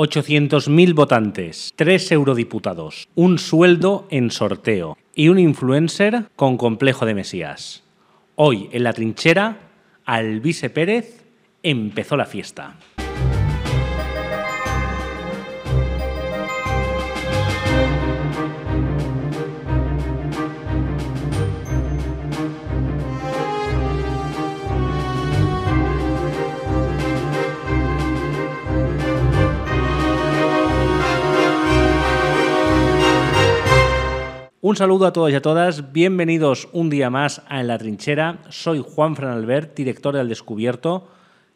800.000 votantes, 3 eurodiputados, un sueldo en sorteo y un influencer con complejo de Mesías. Hoy en la trinchera, Alvise Pérez empezó la fiesta. Un saludo a todos y a todas, bienvenidos un día más a En la Trinchera. Soy Juan Fran Albert, director del Descubierto,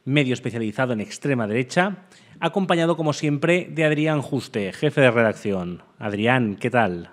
medio especializado en extrema derecha, acompañado como siempre de Adrián Juste, jefe de redacción. Adrián, ¿qué tal?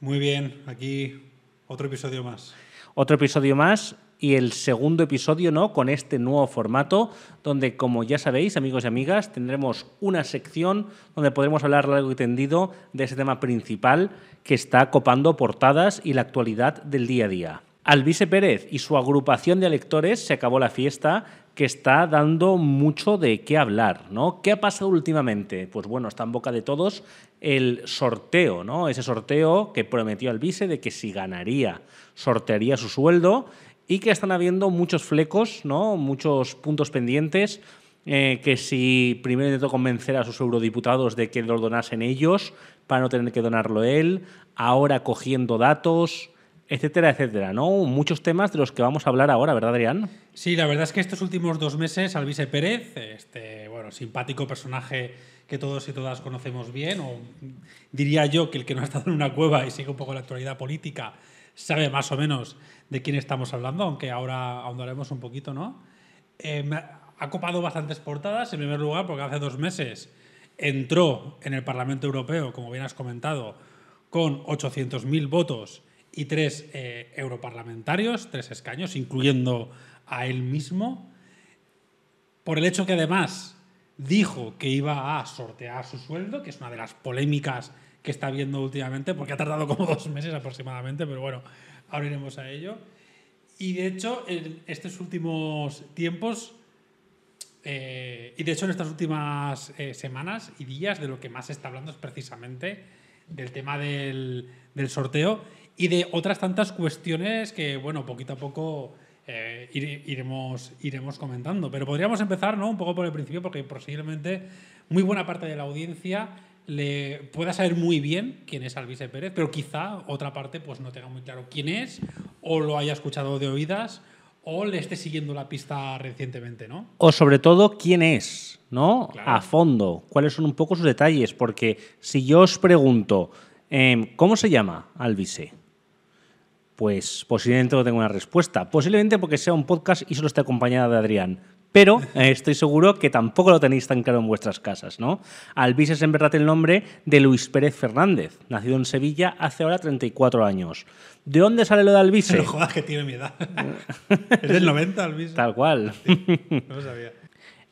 Muy bien, aquí otro episodio más. Otro episodio más y el segundo episodio no con este nuevo formato donde como ya sabéis amigos y amigas tendremos una sección donde podremos hablar largo y tendido de ese tema principal que está copando portadas y la actualidad del día a día. ...Albise Pérez y su agrupación de lectores... se acabó la fiesta que está dando mucho de qué hablar, ¿no? ¿Qué ha pasado últimamente? Pues bueno, está en boca de todos el sorteo, ¿no? Ese sorteo que prometió Alvise de que si ganaría, sortearía su sueldo y que están habiendo muchos flecos, ¿no? muchos puntos pendientes. Eh, que si primero intentó convencer a sus eurodiputados de que lo donasen ellos para no tener que donarlo él, ahora cogiendo datos, etcétera, etcétera, ¿no? Muchos temas de los que vamos a hablar ahora, ¿verdad, Adrián? Sí, la verdad es que estos últimos dos meses, Alvise Pérez, este, bueno, simpático personaje que todos y todas conocemos bien, o diría yo que el que no ha estado en una cueva y sigue un poco la actualidad política, sabe más o menos de quién estamos hablando, aunque ahora ahondaremos un poquito, ¿no? Eh, ha copado bastantes portadas, en primer lugar, porque hace dos meses entró en el Parlamento Europeo, como bien has comentado, con 800.000 votos y tres eh, europarlamentarios, tres escaños, incluyendo a él mismo, por el hecho que además dijo que iba a sortear su sueldo, que es una de las polémicas que está viendo últimamente, porque ha tardado como dos meses aproximadamente, pero bueno, ahora iremos a ello. Y de hecho, en estos últimos tiempos, eh, y de hecho en estas últimas eh, semanas y días, de lo que más se está hablando es precisamente del tema del, del sorteo y de otras tantas cuestiones que, bueno, poquito a poco eh, iremos, iremos comentando. Pero podríamos empezar ¿no? un poco por el principio, porque posiblemente muy buena parte de la audiencia le pueda saber muy bien quién es Alvise Pérez, pero quizá otra parte pues no tenga muy claro quién es, o lo haya escuchado de oídas, o le esté siguiendo la pista recientemente, ¿no? O sobre todo, quién es, ¿no? A fondo, cuáles son un poco sus detalles, porque si yo os pregunto, em, ¿cómo se llama Alvise? Pues posiblemente no tengo una respuesta. Posiblemente porque sea un podcast y solo esté acompañada de Adrián pero eh, estoy seguro que tampoco lo tenéis tan claro en vuestras casas, ¿no? Albis es en verdad el nombre de Luis Pérez Fernández, nacido en Sevilla hace ahora 34 años. ¿De dónde sale lo de Albis? Pero jodas que tiene mi edad. es del 90, Albis. Tal cual. no lo sabía.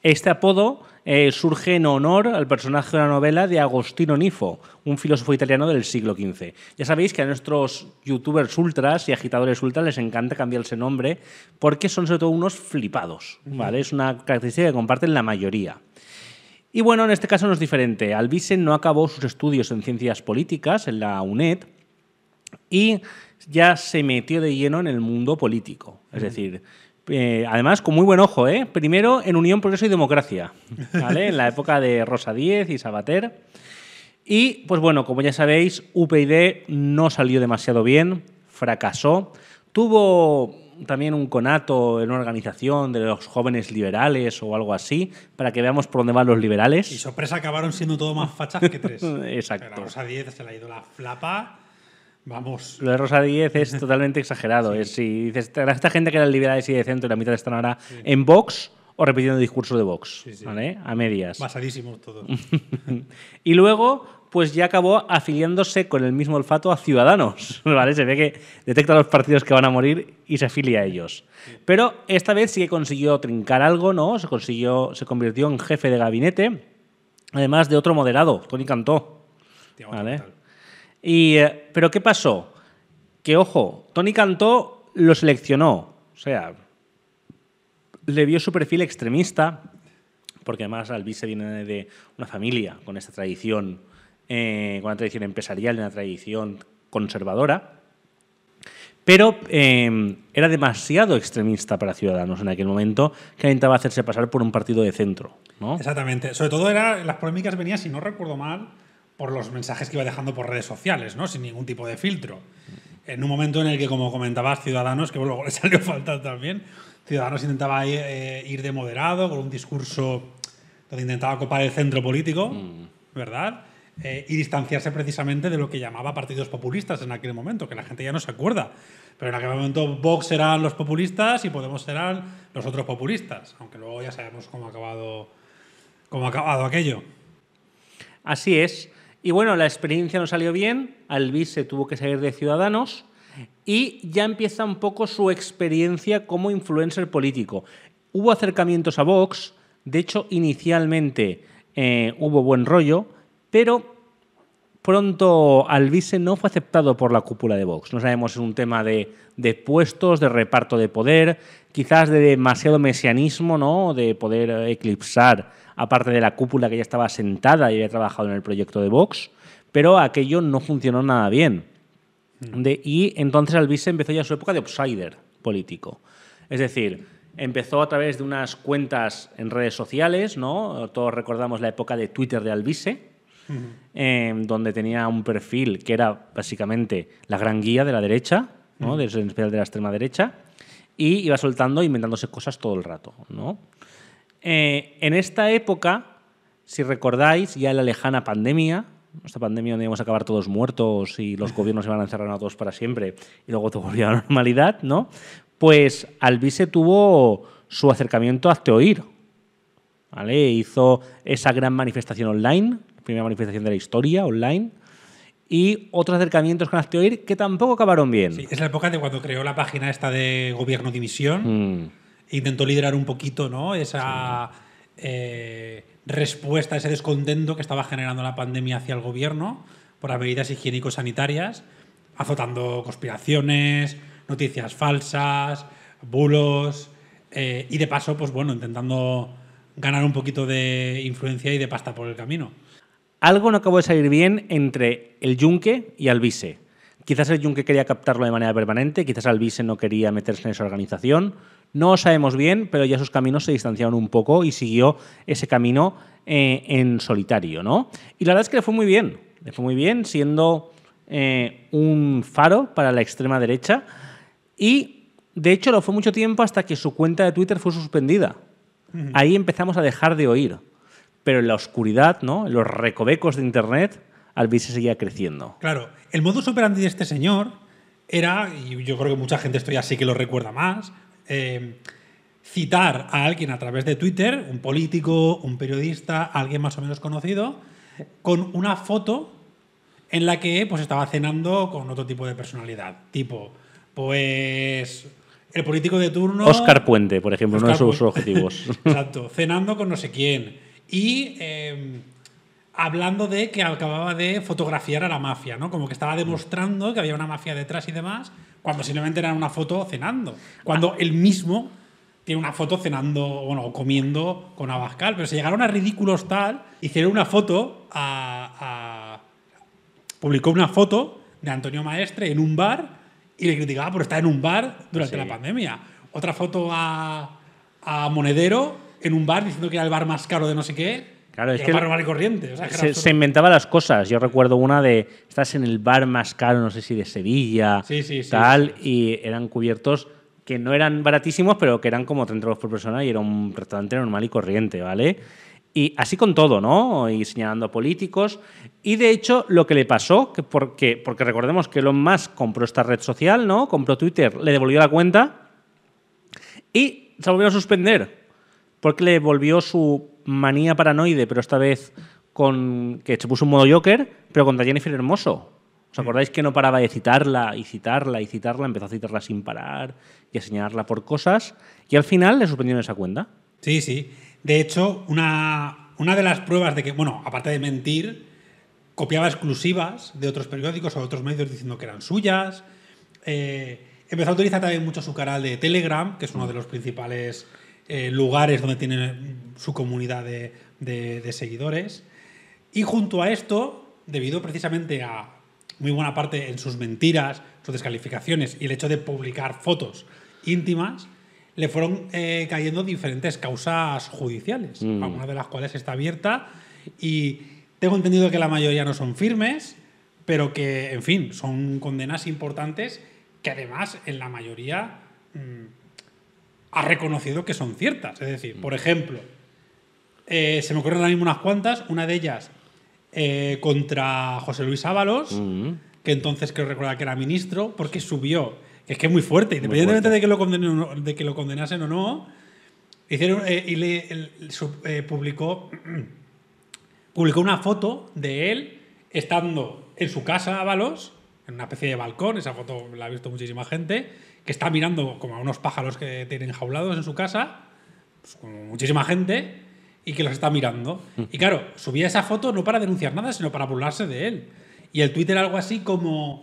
Este apodo eh, surge en honor al personaje de la novela de Agostino Nifo, un filósofo italiano del siglo XV. Ya sabéis que a nuestros youtubers ultras y agitadores ultras les encanta cambiarse nombre porque son sobre todo unos flipados, ¿vale? Es una característica que comparten la mayoría. Y bueno, en este caso no es diferente. Alvisen no acabó sus estudios en ciencias políticas en la UNED y ya se metió de lleno en el mundo político. Es decir, eh, además con muy buen ojo, ¿eh? primero en Unión Progreso y Democracia, en la época de Rosa Díez y Sabater. Y pues bueno, como ya sabéis, UPyD no salió demasiado bien, fracasó, tuvo también un conato en una organización de los jóvenes liberales o algo así, para que veamos por dónde van los liberales. Y sorpresa, acabaron siendo todo más fachas que tres. Exacto. Rosa Díez se le ha ido la flapa Vamos. Lo de Rosa 10 es totalmente exagerado. Es, si dices, esta gente que era liberales y de centro y la mitad están ahora en Vox o repitiendo discursos discurso de Vox, ¿vale? A medias. Basadísimos todos. y luego, pues ya acabó afiliándose con el mismo olfato a Ciudadanos, ¿vale? Se ve que detecta los partidos que van a morir y se afilia a ellos. Pero esta vez sí que consiguió trincar algo, ¿no? Se consiguió, se convirtió en jefe de gabinete, además de otro moderado, Tony Cantó. ¿vale? Y, eh, pero ¿qué pasó? Que, ojo, Tony Cantó lo seleccionó. O sea, le vio su perfil extremista, porque además Alvise viene de una familia con esta tradición, eh, con una tradición empresarial, una tradición conservadora. Pero em, era demasiado extremista para Ciudadanos en aquel momento que intentaba hacerse pasar por un partido de centro. ¿no? Exactamente. Sobre todo era, las polémicas venían, si no recuerdo mal, por los mensajes que iba dejando por redes sociales, ¿no? Sin ningún tipo de filtro. En un momento en el que, como comentabas, Ciudadanos, que luego le salió falta también, Ciudadanos intentaba eh, ir, de moderado, con un discurso donde intentaba ocupar el centro político, mm. ¿verdad? Eh, y distanciarse precisamente de lo que llamaba partidos populistas en aquel momento, que la gente ya no se acuerda. Pero en aquel momento Vox eran los populistas y Podemos eran los otros populistas, aunque luego ya sabemos cómo ha acabado, cómo ha acabado aquello. Así es. Y bueno, la experiencia no salió bien, Alvis se tuvo que salir de Ciudadanos y ya empieza un poco su experiencia como influencer político. Hubo acercamientos a Vox, de hecho inicialmente eh, hubo buen rollo, pero Pronto Alvise no fue aceptado por la cúpula de Vox. No sabemos si es un tema de, puestos, de reparto de poder, quizás de demasiado mesianismo, ¿no? de poder eclipsar aparte de la cúpula que ya estaba sentada y había trabajado en el proyecto de Vox, pero aquello no funcionó nada bien. Mm. y entonces Alvise empezó ya su época de outsider político. Es decir, empezó a través de unas cuentas en redes sociales, ¿no? todos recordamos la época de Twitter de Alvise, Em, donde tenía un perfil que era básicamente la gran guía de la derecha, ¿no? en especial de la extrema derecha, y iba soltando, inventándose cosas todo el rato. ¿no? Eh, en esta época, si recordáis, ya en la lejana pandemia, esta pandemia donde íbamos a acabar todos muertos y los gobiernos se iban a encerrar a todos para siempre y luego todo volvió a la normalidad, ¿no? Pues Alvise tuvo su acercamiento a Teoir. ¿vale? Hizo esa gran manifestación online primera manifestación de la historia online. Y otros acercamientos con Astioir... que tampoco acabaron bien. Sí, es la época de cuando creó la página esta de Gobierno Dimisión. e Intentó liderar un poquito ¿no? esa eh, respuesta, ese descontento que estaba generando la pandemia hacia el gobierno por las medidas higiénico-sanitarias, azotando conspiraciones, noticias falsas, bulos eh, y de paso, pues bueno, intentando ganar un poquito de influencia y de pasta por el camino. Algo no acabó de salir bien entre el Yunque y Albise. Quizás el Yunque quería captarlo de manera permanente, quizás Albise no quería meterse en esa organización. No sabemos bien, pero ya sus caminos se distanciaron un poco y siguió ese camino eh, en solitario, ¿no? Y la verdad es que le fue muy bien. Le fue muy bien, siendo eh, un faro para la extrema derecha. Y de hecho lo fue mucho tiempo hasta que su cuenta de Twitter fue suspendida. Ahí empezamos a dejar de oír pero en la oscuridad, ¿no? en los recovecos de Internet, se seguía creciendo. Claro, el modus operandi de este señor era, y yo creo que mucha gente esto ya sí que lo recuerda más, eh, citar a alguien a través de Twitter, un político, un periodista, alguien más o menos conocido, con una foto en la que pues, estaba cenando con otro tipo de personalidad, tipo, pues el político de turno... Oscar Puente, por ejemplo, uno de sus objetivos. Exacto, cenando con no sé quién. Y em, hablando de que acababa de fotografiar a la mafia, ¿no? Como que estaba demostrando que había una mafia detrás y demás, cuando simplemente era una foto cenando. Cuando ah. él mismo tiene una foto cenando, bueno, comiendo con Abascal. Pero se llegaron a ridículos tal, hicieron una foto a, publicó una foto de Antonio Maestre en un bar y le criticaba por estar en un bar durante la pandemia. Otra foto a, a Monedero en un bar diciendo que era el bar más caro de no sé qué. Claro, es que normal y corriente. se, inventaba las cosas. Yo recuerdo una de, estás en el bar más caro, no sé si de Sevilla, tal, y eran cubiertos que no eran baratísimos, pero que eran como 30 euros por persona y era un restaurante normal y corriente, ¿vale? Y así con todo, ¿no? Y señalando a políticos. Y de hecho, lo que le pasó, que porque, porque recordemos que Elon Musk compró esta red social, ¿no? Compró Twitter, le devolvió la cuenta y se volvió a suspender porque le volvió su manía paranoide, pero esta vez con que se puso un modo Joker, pero con Jennifer Hermoso. ¿Os acordáis que no paraba de citarla y citarla y citarla? Empezó a citarla sin parar y a señalarla por cosas. Y al final le suspendieron esa cuenta. Sí, sí. De hecho, una, una de las pruebas de que, bueno, aparte de mentir, copiaba exclusivas de otros periódicos o de otros medios diciendo que eran suyas. Eh, empezó a utilizar también mucho su canal de Telegram, que es uno de los principales eh, lugares donde tienen su comunidad de, seguidores. Y junto a esto, debido precisamente a muy buena parte en sus mentiras, sus descalificaciones y el hecho de publicar fotos íntimas, le fueron eh, cayendo diferentes causas judiciales, alguna mm. algunas de las cuales está abierta y tengo entendido que la mayoría no son firmes, pero que, en fin, son condenas importantes que además en la mayoría... Mm, ha reconocido que son ciertas. Es decir, mm. por ejemplo, eh, se me ocurren ahora mismo unas cuantas, una de ellas eh, contra José Luis Ábalos, mm. que entonces creo recordar que era ministro, porque subió, es que es muy fuerte, independientemente De, que lo de que lo condenasen o no, hicieron, eh, y le, publicó, publicó una foto de él estando en su casa, Ábalos, una especie de balcón, esa foto la ha visto muchísima gente, que está mirando como a unos pájaros que tienen jaulados en su casa, pues, muchísima gente, y que los está mirando. Mm. Y claro, subía esa foto no para denunciar nada, sino para burlarse de él. Y el Twitter algo así como...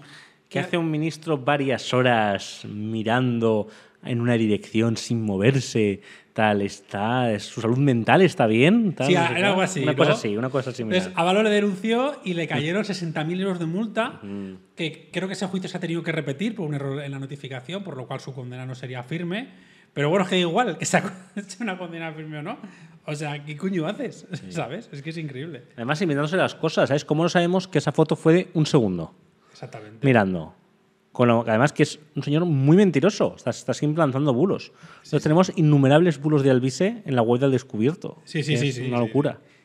Que hace un ministro varias horas mirando en una dirección sin moverse, tal, está, su salud mental está bien, tal, sí, era algo así. Una cosa así, una cosa similar. Entonces, le denunció y le cayeron 60.000 mm. euros de multa, mm. que creo que ese juicio se ha tenido que repetir por un error en la notificación, por lo cual su condena no sería firme. Pero bueno, que igual, que sea una condena firme o no. O sea, ¿qué cuño haces? ¿Sabes? Es que es increíble. Además, inventándose las cosas, ¿sabes? ¿Cómo no sabemos que esa foto fue de un segundo? Exactamente. Mirando además que es un señor muy mentiroso, está, siempre lanzando bulos. Entonces tenemos innumerables bulos de Albise en la web del descubierto. Sí, sí, sí. Es una locura. Increíble.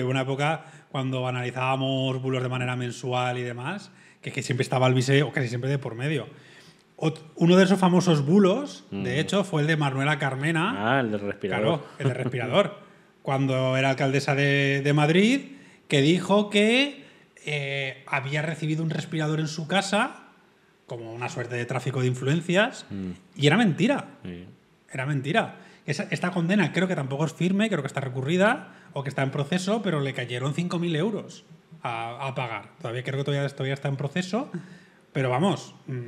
Increíble. Una época cuando analizábamos bulos de manera mensual y demás, que, siempre estaba Albise o casi siempre de por medio. Uno de esos famosos bulos, de mm. hecho, fue el de Manuela Carmena. Ah, el del respirador. Claro, el respirador. cuando era alcaldesa de, Madrid, que dijo que eh, había recibido un respirador en su casa como una suerte de tráfico de influencias mm. y era mentira. Era mentira. esta condena creo que tampoco es firme, creo que está recurrida o que está en proceso, pero le cayeron 5.000 euros a, pagar. Todavía creo que todavía, todavía está en proceso, pero vamos, mm,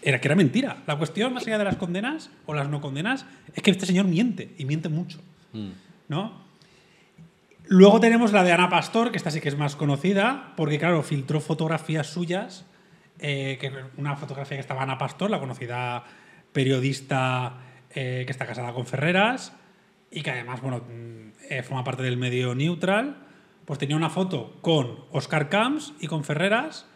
era que era mentira. La cuestión, más allá de las condenas o las no condenas, es que este señor miente y miente mucho. Mm. ¿No? Luego tenemos la de Ana Pastor, que esta sí que es más conocida, porque claro, filtró fotografías suyas eh, una fotografía que estaba Ana Pastor, la conocida periodista eh, que está casada con Ferreras y que además bueno, mm, eh, forma parte del medio neutral, pues tenía una foto con Oscar Camps y con Ferreras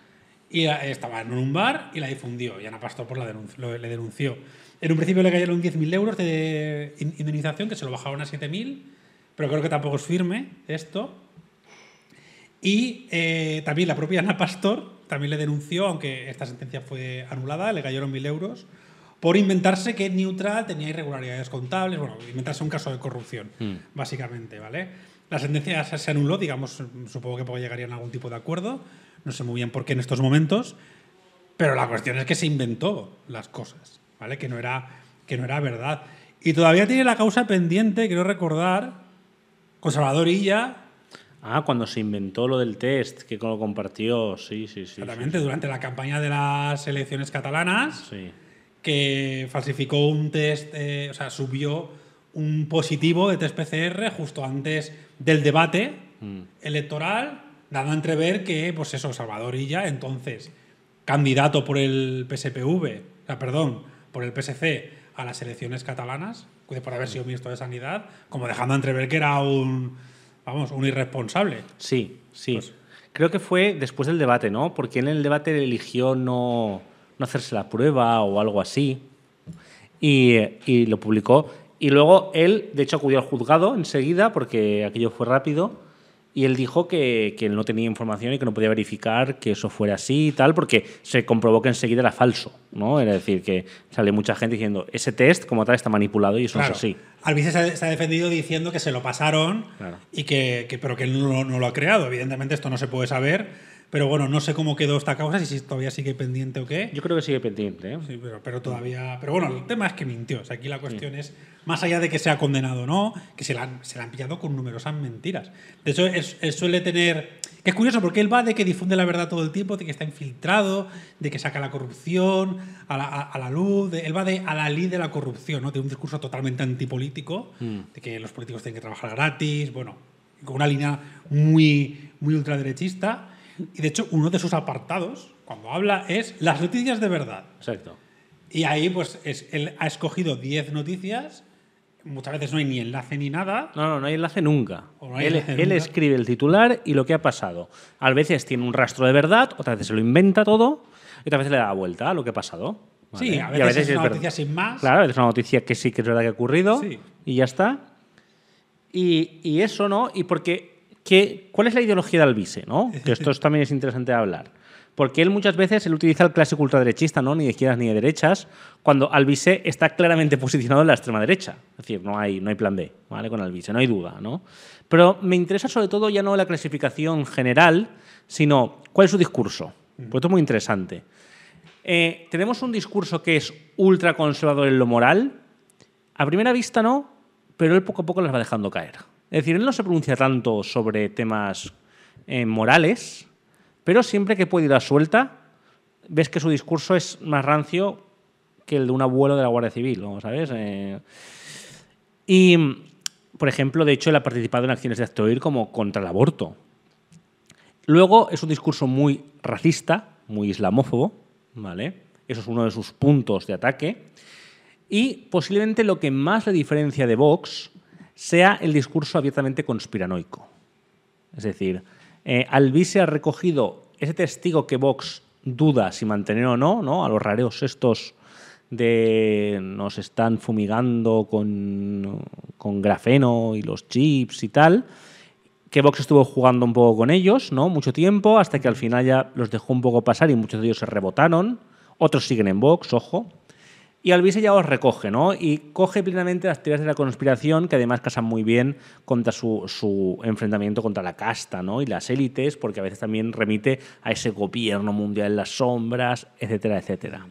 y estaba en un bar y la difundió y Ana Pastor pues, la le denunció. En un principio le cayeron 10.000 euros de indemnización, que se lo bajaron a 7.000, pero creo que tampoco es firme esto. Y también la propia Ana Pastor también le denunció, aunque esta sentencia fue anulada, le cayeron mil euros, por inventarse que Neutral tenía irregularidades contables, bueno, inventarse un caso de corrupción, hmm. básicamente, ¿vale? La sentencia se anuló, digamos, supongo que llegarían a algún tipo de acuerdo, no sé muy bien por qué en estos momentos, pero la cuestión es que se inventó las cosas, ¿vale? Que no era, que no era verdad. Y todavía tiene la causa pendiente, quiero recordar, conservadorilla Illa Ah, cuando se inventó lo del test, que lo compartió, sí, sí, sí. Exactamente, durante la campaña de las elecciones catalanas, que falsificó un test, eh, o sea, subió un positivo de test PCR justo antes del debate mm. electoral, dando a entrever que, pues eso, Salvador Illa, entonces candidato por el PSPV, o sea, perdón, por el PSC a las elecciones catalanas, por haber sido mm. ministro de Sanidad, como dejando a entrever que era un vamos, un irresponsable. Sí, sí. Pues Creo que fue después del debate, ¿no? Porque en el debate eligió no, no hacerse la prueba o algo así. Eh, y, lo publicó. Y luego él, de hecho, acudió al juzgado enseguida porque aquello fue rápido y él dijo que, que, él no tenía información y que no podía verificar que eso fuera así y tal, porque se comprobó que enseguida era falso, ¿no? Es decir, que sale mucha gente diciendo, ese test como tal está manipulado y eso no es así. Albice se, se ha defendido diciendo que se lo pasaron, y que, pero que él no, lo ha creado. Evidentemente esto no se puede saber. Pero bueno, no sé cómo quedó esta causa, si todavía sigue pendiente o qué. Yo creo que sigue pendiente. ¿eh? Sí, pero, todavía. Pero bueno, el tema es que mintió. aquí la cuestión es, más allá de que sea condenado o no, que se la, han, se han pillado con numerosas mentiras. De hecho, él suele tener. es curioso, porque él va de que difunde la verdad todo el tiempo, de que está infiltrado, de que saca la corrupción a la, luz. él va de a la ley de la corrupción, ¿no? Tiene un discurso totalmente antipolítico, mm. de que los políticos tienen que trabajar gratis, bueno, con una línea muy, muy ultraderechista y de hecho, uno de sus apartados, cuando habla, es las noticias de verdad. Exacto. Y ahí, pues, es, él ha escogido 10 noticias. Muchas veces no hay ni enlace ni nada. No, no, no hay enlace nunca. él, él escribe el titular y lo que ha pasado. A veces tiene un rastro de verdad, otras veces se lo inventa todo y otras veces le da la vuelta a lo que ha pasado. Sí, a veces, es una noticia sin más. Claro, a veces es una noticia que sí que es verdad que ha ocurrido y ya está. Y, y, eso, ¿no? Y porque ¿cuál es la ideología de Alvise? ¿no? Que esto también es interesante de hablar. Porque él muchas veces él utiliza el clásico ultraderechista, ¿no? ni de izquierdas ni de derechas, cuando Alvise está claramente posicionado en la extrema derecha. Es decir, no hay, no hay plan B ¿vale? con Alvise, no hay duda. ¿no? Pero me interesa sobre todo ya no la clasificación general, sino cuál es su discurso. Mm. Porque esto es muy interesante. Eh, tenemos un discurso que es ultraconservador en lo moral. A primera vista no, pero él poco a poco las va dejando caer. Es decir, él no se pronuncia tanto sobre temas eh, morales, pero siempre que puede ir a suelta, ves que su discurso es más rancio que el de un abuelo de la Guardia Civil, ¿sabes? Eh, y, por ejemplo, de hecho, él ha participado en acciones de acto como contra el aborto. Luego, es un discurso muy racista, muy islamófobo, ¿vale? Eso es uno de sus puntos de ataque. Y posiblemente lo que más le diferencia de Vox sea el discurso abiertamente conspiranoico. Es decir, eh, Albi ha recogido ese testigo que Vox duda si mantener o no, ¿no? A los rareos estos de nos están fumigando con, con grafeno y los chips y tal, que Vox estuvo jugando un poco con ellos, ¿no? Mucho tiempo, hasta que al final ya los dejó un poco pasar y muchos de ellos se rebotaron. Otros siguen en Vox, ojo, y Albise ya os recoge, ¿no? Y coge plenamente las teorías de la conspiración, que además casan muy bien contra su, enfrentamiento contra la casta, ¿no? Y las élites, porque a veces también remite a ese gobierno mundial en las sombras, etcétera, etcétera.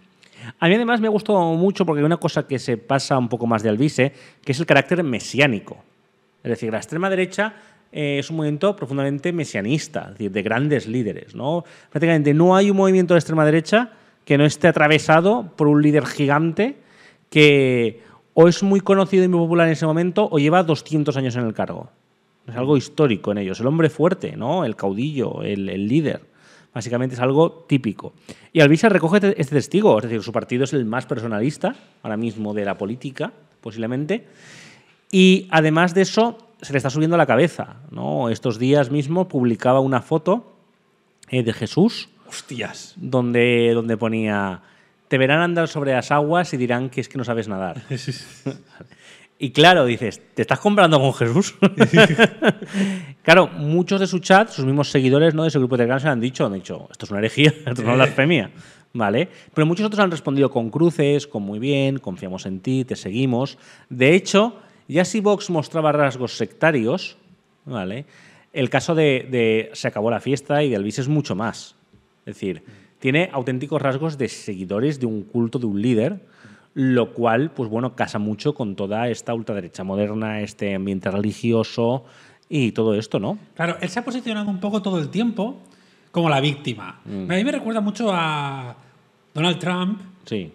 A mí además me ha gustado mucho porque hay una cosa que se pasa un poco más de Albise, que es el carácter mesiánico. Es decir, la extrema derecha eh, es un movimiento profundamente mesianista, es decir, de grandes líderes. ¿no? Prácticamente no hay un movimiento de extrema derecha que no esté atravesado por un líder gigante que o es muy conocido y muy popular en ese momento o lleva 200 años en el cargo. Es algo histórico en ellos. El hombre fuerte, ¿no? El caudillo, el, líder. Básicamente es algo típico. Y Alvisa recoge este, este testigo, es decir, su partido es el más personalista ahora mismo de la política, posiblemente. Y además de eso, se le está subiendo la cabeza. ¿no? Estos días mismo publicaba una foto eh, de Jesús Hostias. Donde, donde ponía, te verán andar sobre las aguas y dirán que es que no sabes nadar. y claro, dices, ¿te estás comprando con Jesús? claro, muchos de su chat, sus mismos seguidores ¿no? de su grupo de Telegram se han dicho, han dicho, esto es una herejía, esto es una blasfemia. ¿Vale? Pero muchos otros han respondido con cruces, con muy bien, confiamos en ti, te seguimos. De hecho, ya si Vox mostraba rasgos sectarios, ¿vale? El caso de, Se acabó la fiesta y de Elvis es mucho más. Es decir, tiene auténticos rasgos de seguidores de un culto, de un líder, lo cual, pues bueno, casa mucho con toda esta ultraderecha moderna, este ambiente religioso y todo esto, ¿no? Claro, él se ha posicionado un poco todo el tiempo como la víctima. Mm. A mí me recuerda mucho a Donald Trump, sí.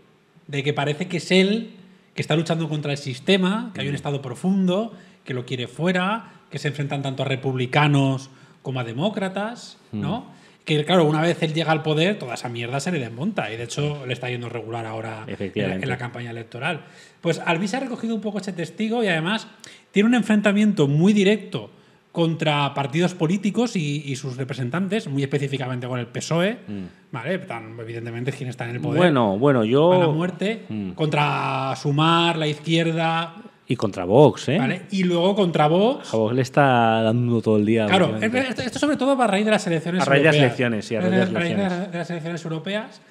de que parece que es él que está luchando contra el sistema, que hay un mm. Estado profundo, que lo quiere fuera, que se enfrentan tanto a republicanos como a demócratas, ¿no? Mm que claro, una vez él llega al poder, toda esa mierda se le desmonta. Y de hecho le está yendo regular ahora en la, campaña electoral. Pues se ha recogido un poco ese testigo y además tiene un enfrentamiento muy directo contra partidos políticos y, sus representantes, muy específicamente con el PSOE, mm. ¿vale? Tan, evidentemente quien está en el poder. Bueno, bueno, yo... la muerte, mm. contra Sumar, la izquierda, y contra Vox, ¿eh? Y luego contra Vox. Vox le está dando todo el día. Claro, esto, sobre todo va a raíz de las elecciones europeas. A raíz de las elecciones, sí, a eh, raíz de las elecciones. europeas.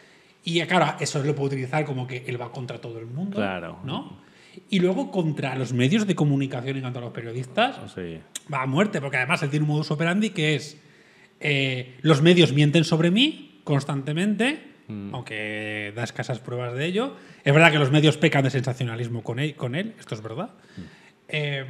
Y eh, claro, eso lo puede utilizar como que él va contra todo el mundo. Claro. ¿No? Y luego contra los medios de comunicación y contra los periodistas. Oh, va a muerte, porque además él tiene un modus operandi que es. Eh, los medios mienten sobre mí constantemente Mm. aunque da escasas pruebas de ello. Es verdad que los medios pecan de sensacionalismo con él, con él esto es verdad. Mm. Eh,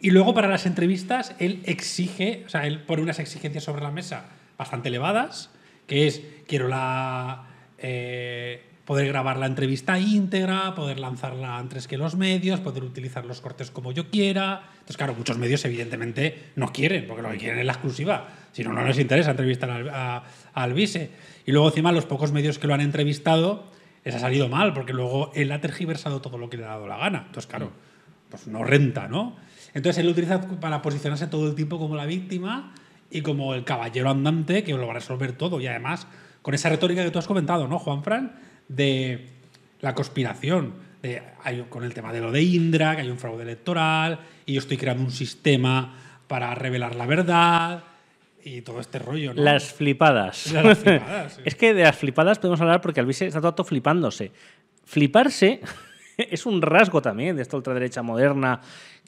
y luego para las entrevistas, él exige, o sea, él pone unas exigencias sobre la mesa bastante elevadas, que es, quiero la... Eh, poder grabar la entrevista íntegra, poder lanzarla antes que los medios, poder utilizar los cortes como yo quiera. Entonces, claro, muchos medios evidentemente no quieren, porque lo que quieren es la exclusiva. Si no, no les interesa entrevistar al, a, vice. Y luego encima los pocos medios que lo han entrevistado les ha salido mal, porque luego él ha tergiversado todo lo que le ha dado la gana. Entonces, claro, pues no renta, ¿no? Entonces él lo utiliza para posicionarse todo el tiempo como la víctima y como el caballero andante que lo va a resolver todo. Y además, con esa retórica que tú has comentado, ¿no, juan Juanfran? De la conspiración. De, con el tema de lo de Indra, que hay un fraude electoral, y yo estoy creando un sistema para revelar la verdad y todo este rollo. ¿no? Las flipadas. Las flipadas sí. es que de las flipadas podemos hablar porque Alvise está todo flipándose. Fliparse es un rasgo también de esta ultraderecha moderna,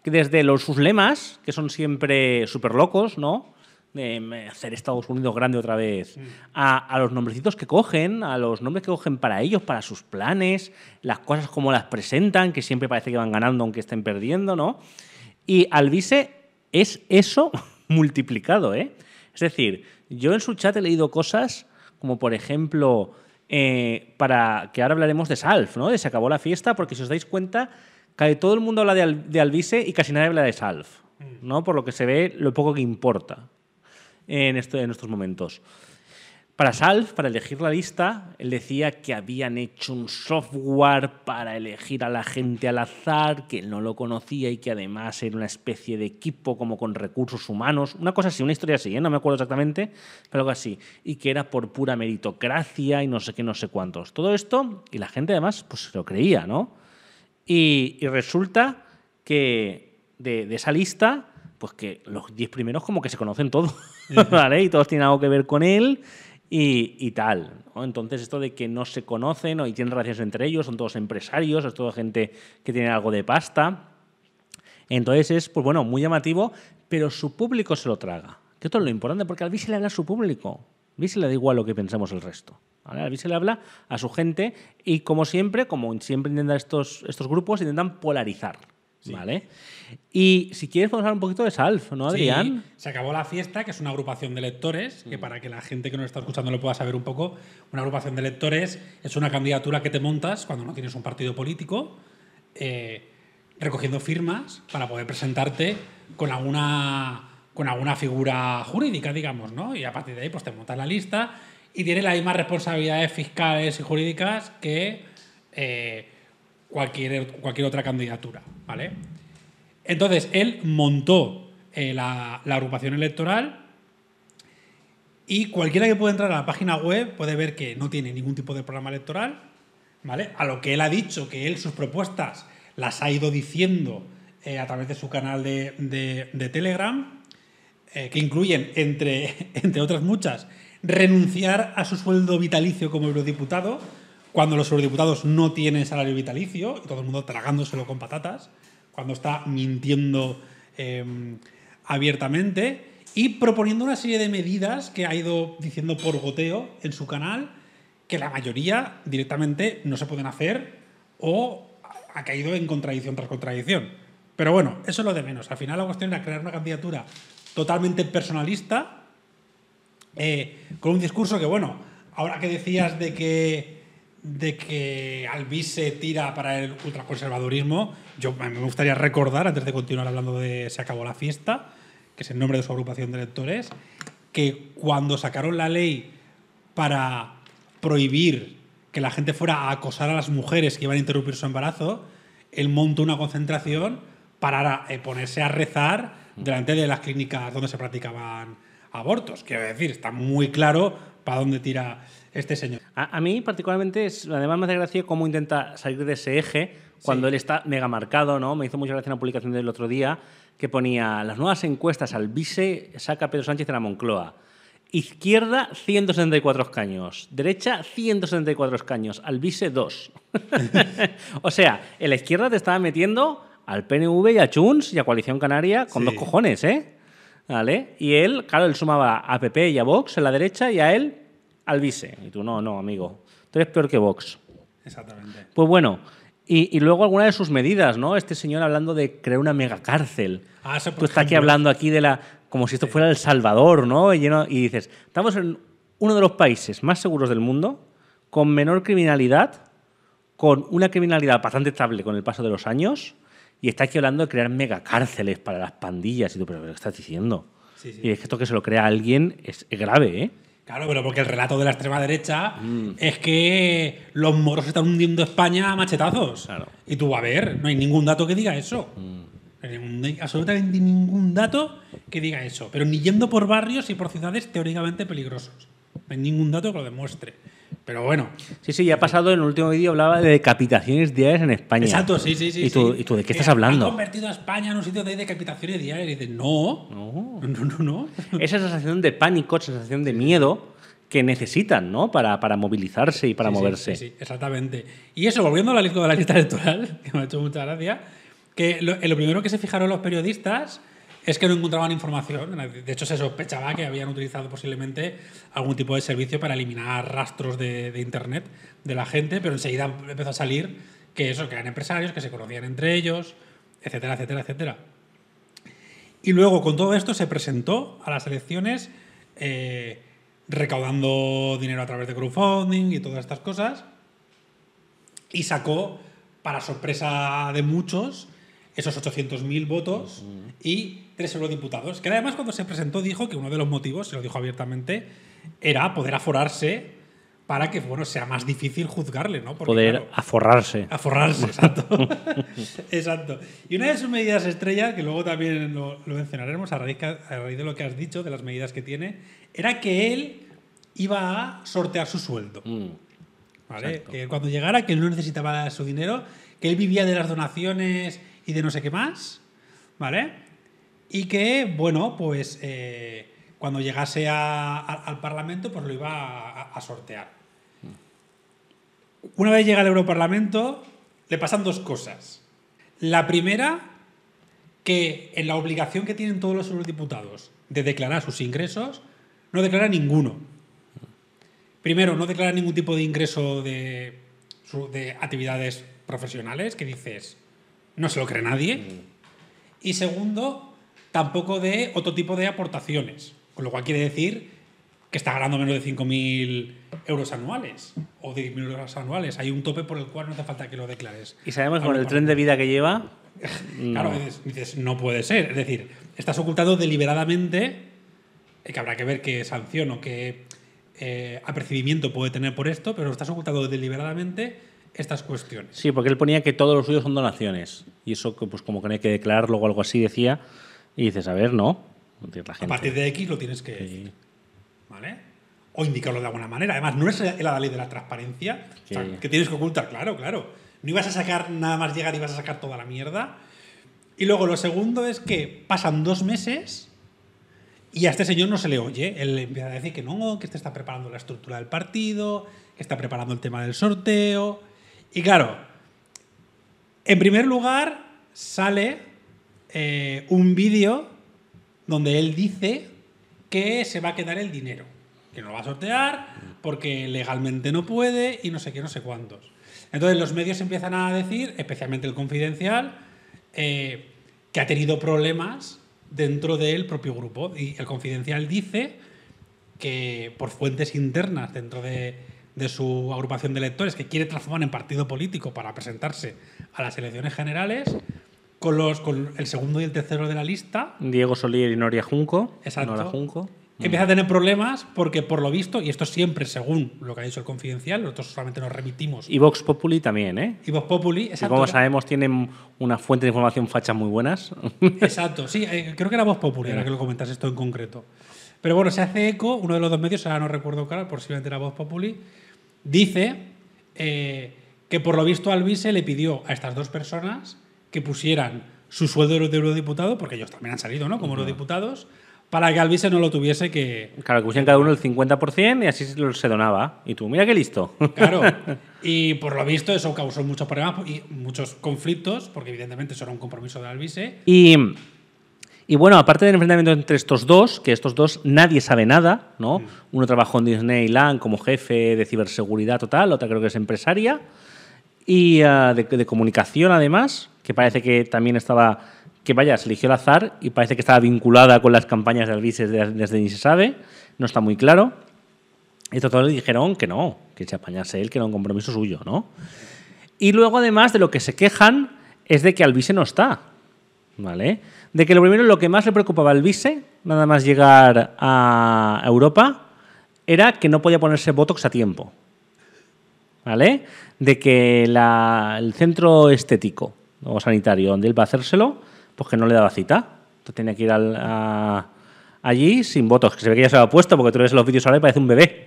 desde los sus lemas, que son siempre súper locos, ¿no? de em, hacer Estados Unidos grande otra vez, mm. a, a, los nombrecitos que cogen, a los nombres que cogen para ellos, para sus planes, las cosas como las presentan, que siempre parece que van ganando aunque estén perdiendo, ¿no? Y Alvise es eso multiplicado, ¿eh? Es decir, yo en su chat he leído cosas como, por ejemplo, eh, para que ahora hablaremos de Salf, ¿no? De se acabó la fiesta, porque si os dais cuenta, casi todo el mundo habla de, Albice y casi nadie habla de Salf, mm. ¿no? Por lo que se ve lo poco que importa en, en estos momentos. Para Salf, para elegir la lista, él decía que habían hecho un software para elegir a la gente al azar, que él no lo conocía y que además era una especie de equipo como con recursos humanos, una cosa así, una historia así, ¿eh? no me acuerdo exactamente, pero algo así, y que era por pura meritocracia y no sé qué, no sé cuántos. Todo esto, y la gente además pues se lo creía, ¿no? Y, y resulta que de, de esa lista, pues que los diez primeros como que se conocen todos, ¿vale? Y todos tienen algo que ver con él y, tal. Entonces, esto de que no se conocen y tienen relaciones entre ellos, son todos empresarios, es toda gente que tiene algo de pasta. Entonces es, pues bueno, muy llamativo, pero su público se lo traga. Que esto es lo importante, porque al se le habla a su público. Al se le da igual lo que pensamos el resto. ¿vale? Al se le habla a su gente y, como siempre, como siempre intentan estos, estos grupos, intentan polarizar. ¿Vale? Y si quieres podemos un poquito de Salf, ¿no, Adrián? Sí. Se acabó la fiesta, que es una agrupación de lectores, que mm. para que la gente que nos está escuchando lo pueda saber un poco, una agrupación de lectores es una candidatura que te montas cuando no tienes un partido político, eh, recogiendo firmas para poder presentarte con alguna, con alguna figura jurídica, digamos, ¿no? Y a partir de ahí pues te montas la lista y tienes las mismas responsabilidades fiscales y jurídicas que... Eh, cualquier, otra candidatura, ¿vale? Entonces, él montó eh, la, agrupación electoral y cualquiera que pueda entrar a la página web puede ver que no tiene ningún tipo de programa electoral, ¿vale? A lo que él ha dicho, que él sus propuestas las ha ido diciendo eh, a través de su canal de, Telegram, eh, que incluyen, entre, entre otras muchas, renunciar a su sueldo vitalicio como eurodiputado, cuando los eurodiputados no tienen salario vitalicio y todo el mundo tragándoselo con patatas, cuando está mintiendo em, abiertamente y proponiendo una serie de medidas que ha ido diciendo por goteo en su canal que la mayoría directamente no se pueden hacer o ha caído en contradicción tras contradicción. Pero bueno, eso es lo de menos. Al final la cuestión era crear una candidatura totalmente personalista, eh, con un discurso que, bueno, ahora que decías de que de que Albi se tira para el ultraconservadurismo, yo me gustaría recordar, antes de continuar hablando de Se acabó la fiesta, que es el nombre de su agrupación de lectores, que cuando sacaron la ley para prohibir que la gente fuera a acosar a las mujeres que iban a interrumpir su embarazo, él montó una concentración para eh, ponerse a rezar delante de las clínicas donde se practicaban abortos. Quiero decir, está muy claro para dónde tira este señor. A, mí particularmente, es, además me hace gracia cómo intenta salir de ese eje cuando él está mega marcado, ¿no? Me hizo mucha gracia una publicación del otro día que ponía las nuevas encuestas al vice saca Pedro Sánchez de la Moncloa. Izquierda, 164 escaños. Derecha, 174 escaños. Al vice, 2. o sea, en la izquierda te estaba metiendo al PNV y a Chuns y a Coalición Canaria con dos cojones, ¿eh? ¿Vale? Y él, claro, él sumaba a PP y a Vox en la derecha y a él Alvise. Y tú, no, no, amigo. Tú eres peor que Vox. Exactamente. Pues bueno, y, luego alguna de sus medidas, ¿no? Este señor hablando de crear una megacárcel. Ah, tú estás aquí hablando aquí de la. como si esto fuera El Salvador, ¿no? Y, y dices, estamos en uno de los países más seguros del mundo, con menor criminalidad, con una criminalidad bastante estable con el paso de los años, y está aquí hablando de crear megacárceles para las pandillas. Y tú, ¿pero, qué estás diciendo? Y es que esto que se lo crea alguien es grave, ¿eh? Claro, pero porque el relato de la extrema derecha mm. es que los moros están hundiendo España a machetazos. Y tú, a ver, no hay ningún dato que diga eso. Mm. absolutamente ningún dato que diga eso. Pero ni yendo por barrios y por ciudades teóricamente peligrosos. No hay ningún dato que lo demuestre. Pero bueno. Sí, sí, ya ha pasado. En el último vídeo hablaba de decapitaciones diarias en España. Exacto, sí, sí, sí. ¿Y tú, ¿y tú de qué estás hablando? Ha convertido a España en un sitio de decapitaciones diarias. Y dices, no. No. No, no, no. Esa sensación de pánico, sensación de miedo que necesitan, ¿no? Para, para movilizarse y para moverse. Sí, sí, exactamente. Y eso, volviendo al disco de la lista electoral, que me ha hecho mucha gracia, que lo, lo primero que se fijaron los periodistas es que no encontraban información. De hecho, se sospechaba que habían utilizado posiblemente algún tipo de servicio para eliminar rastros de, Internet de la gente, pero enseguida empezó a salir que eso, que eran empresarios, que se conocían entre ellos, etcétera, etcétera, etcétera. Y luego, con todo esto, se presentó a las elecciones eh, recaudando dinero a través de crowdfunding y todas estas cosas. Y sacó, para sorpresa de muchos, esos 800.000 votos y tres eurodiputados, que además cuando se presentó dijo que uno de los motivos, se lo dijo abiertamente, era poder aforarse para que bueno, sea más difícil juzgarle, ¿no? poder aforrarse. Aforrarse, exacto. exacto. Y una de sus medidas estrella, que luego también lo, mencionaremos a raíz, raíz de lo que has dicho, de las medidas que tiene, era que él iba a sortear su sueldo. Mm. ¿Vale? Que cuando llegara, que él no necesitaba su dinero, que él vivía de las donaciones y de no sé qué más, ¿vale? y que, bueno, pues eh, cuando llegase a, al Parlamento, pues lo iba a, sortear. Mm. Una vez llega al Europarlamento, le pasan dos cosas. La primera, que en la obligación que tienen todos los eurodiputados de declarar sus ingresos, no declara ninguno. Primero, no declara ningún tipo de ingreso de, de actividades profesionales, que dices, no se lo cree nadie. Mm. Y segundo, tampoco de otro tipo de aportaciones. Con lo cual quiere decir que está ganando menos de 5.000 euros anuales o 10.000 euros anuales. Hay un tope por el cual no hace falta que lo declares. Y sabemos con el tren de vida que lleva. claro, no. Dices, no puede ser. Es decir, estás ocultado deliberadamente, eh, que habrá que ver qué sanción o qué eh, apercibimiento puede tener por esto, pero estás ocultado deliberadamente estas cuestiones. Sí, porque él ponía que todos los suyos son donaciones. Y eso, pues como que no hay que declarar, o algo así decía. Y dices, a ver, no. A partir de X lo tienes que ¿Vale? O indicarlo de alguna manera. Además, no es la ley de la transparencia, que tienes que ocultar, claro, claro. No ibas a sacar nada más llegar, y ibas a sacar toda la mierda. Y luego lo segundo es que pasan dos meses y a este señor no se le oye. Él empieza a decir que no, que este está preparando la estructura del partido, que está preparando el tema del sorteo. Y claro, en primer lugar, sale eh, un vídeo donde él dice que se va a quedar el dinero, que no lo va a sortear porque legalmente no puede y no sé qué, no sé cuántos. Entonces los medios empiezan a decir, especialmente el confidencial, eh, que ha tenido problemas dentro del propio grupo. Y el confidencial dice que por fuentes internas dentro de, de su agrupación de electores que quiere transformar en partido político para presentarse a las elecciones generales, con, los, con el segundo y el tercero de la lista. Diego Solier y Noria Junco. Exacto. Junco. empieza a tener problemas porque, por lo visto, y esto siempre según lo que ha dicho el confidencial, nosotros solamente nos remitimos. Y Vox Populi también, ¿eh? Y Vox Populi, exacto. como sabemos, tienen una fuente de información facha muy buenas. Exacto, sí, eh, creo que era Vox Populi, ahora que lo comentas esto en concreto. Pero bueno, se hace eco, uno de los dos medios, ahora no recuerdo claro, posiblemente era Vox Populi, dice eh, que por lo visto Albise le pidió a estas dos personas que pusieran su sueldo de eurodiputado, porque ellos también han salido, ¿no? Como eurodiputados, para que Alvise no lo tuviese que. Claro, que pusieran cada uno el 50% y así se donaba. Y tú, mira qué listo. Claro. Y por lo visto, eso causó muchos problemas y muchos conflictos, porque evidentemente eso era un compromiso de Alvise. Y. Y bueno, aparte del enfrentamiento entre estos dos, que estos dos nadie sabe nada, ¿no? Mm. Uno trabajó en Disneyland como jefe de ciberseguridad total, otra creo que es empresaria, y ah, de, de comunicación además que parece que también estaba, que vaya, se eligió al azar y parece que estaba vinculada con las campañas de Albise desde ni se sabe, no está muy claro. Y todos le dijeron que no, que se apañase él, que era un compromiso suyo, ¿no? Y luego, además, de lo que se quejan es de que Alvise no está, ¿vale? De que lo primero, lo que más le preocupaba a Alvise, nada más llegar a Europa, era que no podía ponerse Botox a tiempo, ¿vale? De que el centro estético o sanitario donde él va a hacérselo, pues que no le daba cita. Entonces tenía que ir allí sin votos, que se ve que ya se ha puesto porque tú ves los vídeos ahora y parece un bebé.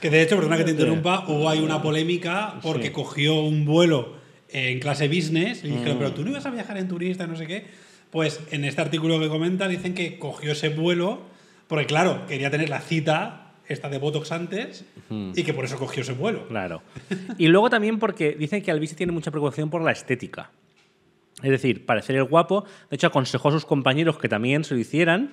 que de hecho, perdona que te interrumpa, hubo hay una polémica porque cogió un vuelo en clase business y dijeron, mm. pero tú no ibas a viajar en turista, no sé qué. Pues en este artículo que comenta dicen que cogió ese vuelo porque claro, quería tener la cita esta de Botox antes y que por eso cogió ese vuelo. Claro. y luego también porque dicen que Alvise tiene mucha preocupación por la estética. Es decir, parecer el guapo. De hecho, aconsejó a sus compañeros que también se lo hicieran.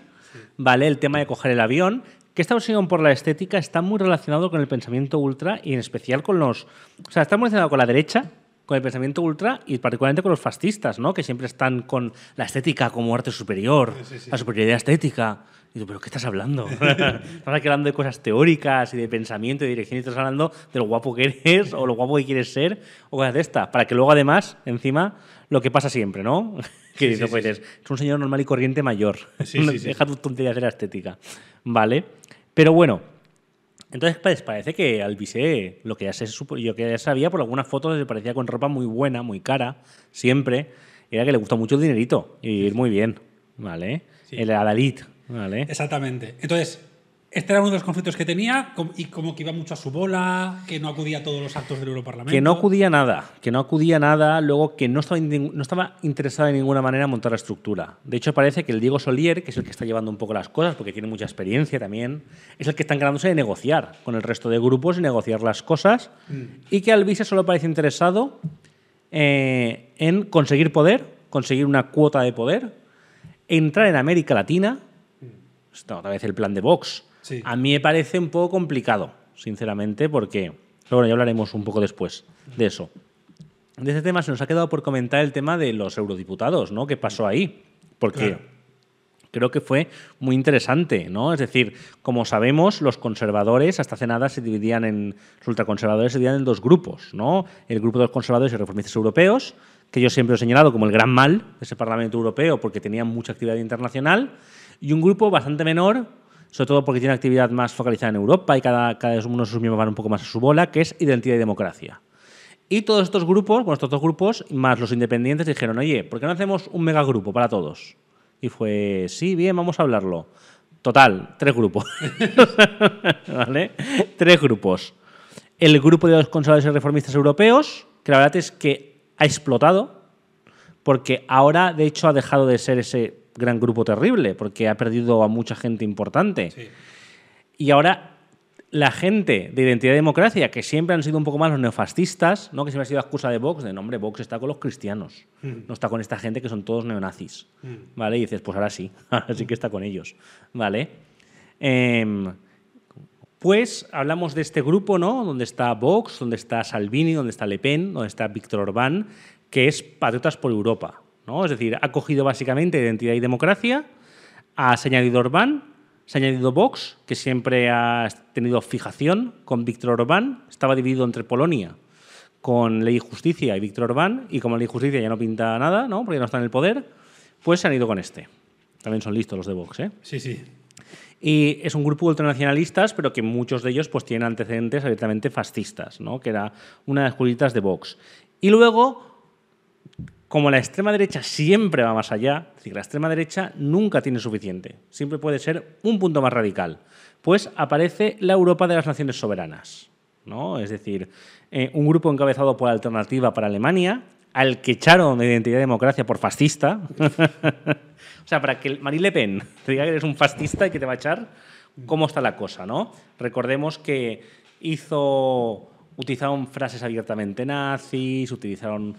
¿Vale? El tema de coger el avión. Que esta obsesión por la estética está muy relacionado con el pensamiento ultra y en especial con los. O sea, está muy relacionado con la derecha, con el pensamiento ultra y particularmente con los fascistas, ¿no? Que siempre están con la estética como arte superior, la superioridad estética. Y ¿pero qué estás hablando? estás hablando de cosas teóricas y de pensamiento y de dirección y estás hablando de lo guapo que eres o lo guapo que quieres ser o cosas de estas. Para que luego, además, encima, lo que pasa siempre, ¿no? que pues, sí, Es un señor normal y corriente mayor. Deja tu tontería de la estética. Vale. Pero bueno, entonces pues, parece que Alvisé, lo que ya yo que ya sabía por algunas fotos, le parecía con ropa muy buena, muy cara, siempre. Era que le gusta mucho el dinerito y ir muy bien, ¿vale? El Adalid, Exactamente. Entonces, este era uno de los conflictos que tenía y como que iba mucho a su bola, que no acudía a todos los actos del Europarlamento. Que no acudía a nada, que no acudía nada, luego que no estaba, no estaba interesado de ninguna manera en montar la estructura. De hecho, parece que el Diego Solier, que es el que está llevando un poco las cosas, porque tiene mucha experiencia también, es el que está encargándose de negociar con el resto de grupos y negociar las cosas, mm. y que Alvise solo parece interesado eh, en conseguir poder, conseguir una cuota de poder, entrar en América Latina otra vez el plan de Vox. A mí me parece un poco complicado, sinceramente, porque. luego bueno, ya hablaremos un poco después de eso. De ese tema se nos ha quedado por comentar el tema de los eurodiputados, ¿no? ¿Qué pasó ahí? Porque creo que fue muy interesante, ¿no? Es decir, como sabemos, los conservadores hasta hace nada se dividían en. Los ultraconservadores se dividían en dos grupos, ¿no? El grupo de los conservadores y reformistas europeos, que yo siempre he señalado como el gran mal de ese Parlamento Europeo porque tenía mucha actividad internacional, y un grupo bastante menor, sobre todo porque tiene actividad más focalizada en Europa y cada, cada uno de sus miembros van un poco más a su bola, que es Identidad y Democracia. Y todos estos grupos, bueno, estos dos grupos, más los independientes, dijeron, oye, ¿por qué no hacemos un megagrupo para todos? Y fue, sí, bien, vamos a hablarlo. Total, tres grupos. ¿Vale? Tres grupos. El grupo de los conservadores y reformistas europeos, que la verdad es que ha explotado, porque ahora, de hecho, ha dejado de ser ese gran grupo terrible, porque ha perdido a mucha gente importante. Y ahora la gente de Identidad y Democracia, que siempre han sido un poco más los neofascistas, ¿no? que siempre ha sido excusa de Vox, de nombre, Vox está con los cristianos, mm. no está con esta gente que son todos neonazis. Mm. ¿Vale? Y dices, pues ahora sí, ahora que está con ellos. ¿Vale? Em, pues hablamos de este grupo, ¿no? Donde está Vox, donde está Salvini, donde está Le Pen, donde está Víctor Orbán, que es Patriotas por Europa. Es decir, ha cogido básicamente identidad y democracia, ha añadido Orbán, se ha añadido Vox, que siempre ha tenido fijación con Víctor Orbán, estaba dividido entre Polonia con Ley y Justicia y Víctor Orbán, y como Ley y Justicia ya no pinta nada, ¿no? porque no está en el poder, pues se han ido con este. También son listos los de Vox, ¿eh? Sí, sí. Y es un grupo ultranacionalistas, pero que muchos de ellos pues, tienen antecedentes abiertamente fascistas, ¿no? que era una de las culitas de Vox. Y luego como la extrema derecha siempre va más allá, es decir, la extrema derecha nunca tiene suficiente, siempre puede ser un punto más radical, pues aparece la Europa de las naciones soberanas, ¿no? Es decir, eh, un grupo encabezado por Alternativa para Alemania, al que echaron de Identidad y Democracia por fascista. o sea, para que Marie Le Pen te diga que eres un fascista y que te va a echar, ¿cómo está la cosa, no? Recordemos que hizo utilizaron frases abiertamente nazis, utilizaron,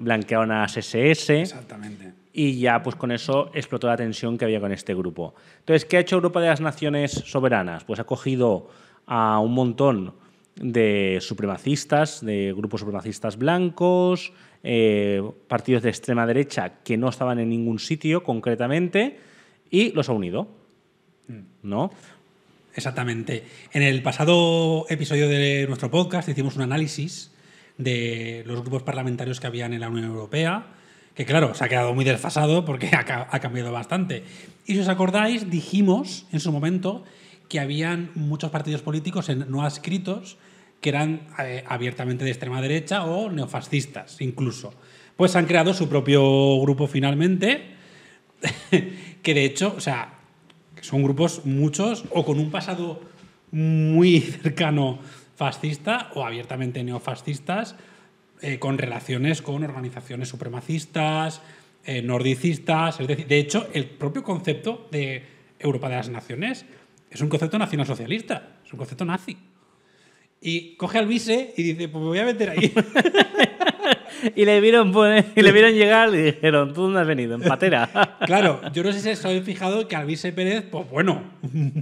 blanquearon a SS. Exactamente. Y ya pues con eso explotó la tensión que había con este grupo. Entonces, ¿qué ha hecho Europa de las Naciones Soberanas? Pues ha cogido a un montón de supremacistas, de grupos supremacistas blancos, eh, partidos de extrema derecha que no estaban en ningún sitio concretamente, y los ha unido. Mm. ¿No? Exactamente. En el pasado episodio de nuestro podcast hicimos un análisis de los grupos parlamentarios que habían en la Unión Europea, que claro, se ha quedado muy desfasado porque ha, cambiado bastante. Y si os acordáis, dijimos en su momento que habían muchos partidos políticos no adscritos que eran eh, abiertamente de extrema derecha o neofascistas incluso. Pues han creado su propio grupo finalmente, que de hecho, o sea, son grupos muchos o con un pasado muy cercano fascista o abiertamente neofascistas, eh, con relaciones con organizaciones supremacistas, eh, nordicistas. Es decir, de hecho, el propio concepto de Europa de las Naciones es un concepto nacionalsocialista, es un concepto nazi. Y coge al vice y dice, pues me voy a meter ahí. y le vieron, y le vieron llegar y dijeron, tú dónde has venido, en claro, yo no sé si se habéis fijado que Alvise Pérez, pues bueno,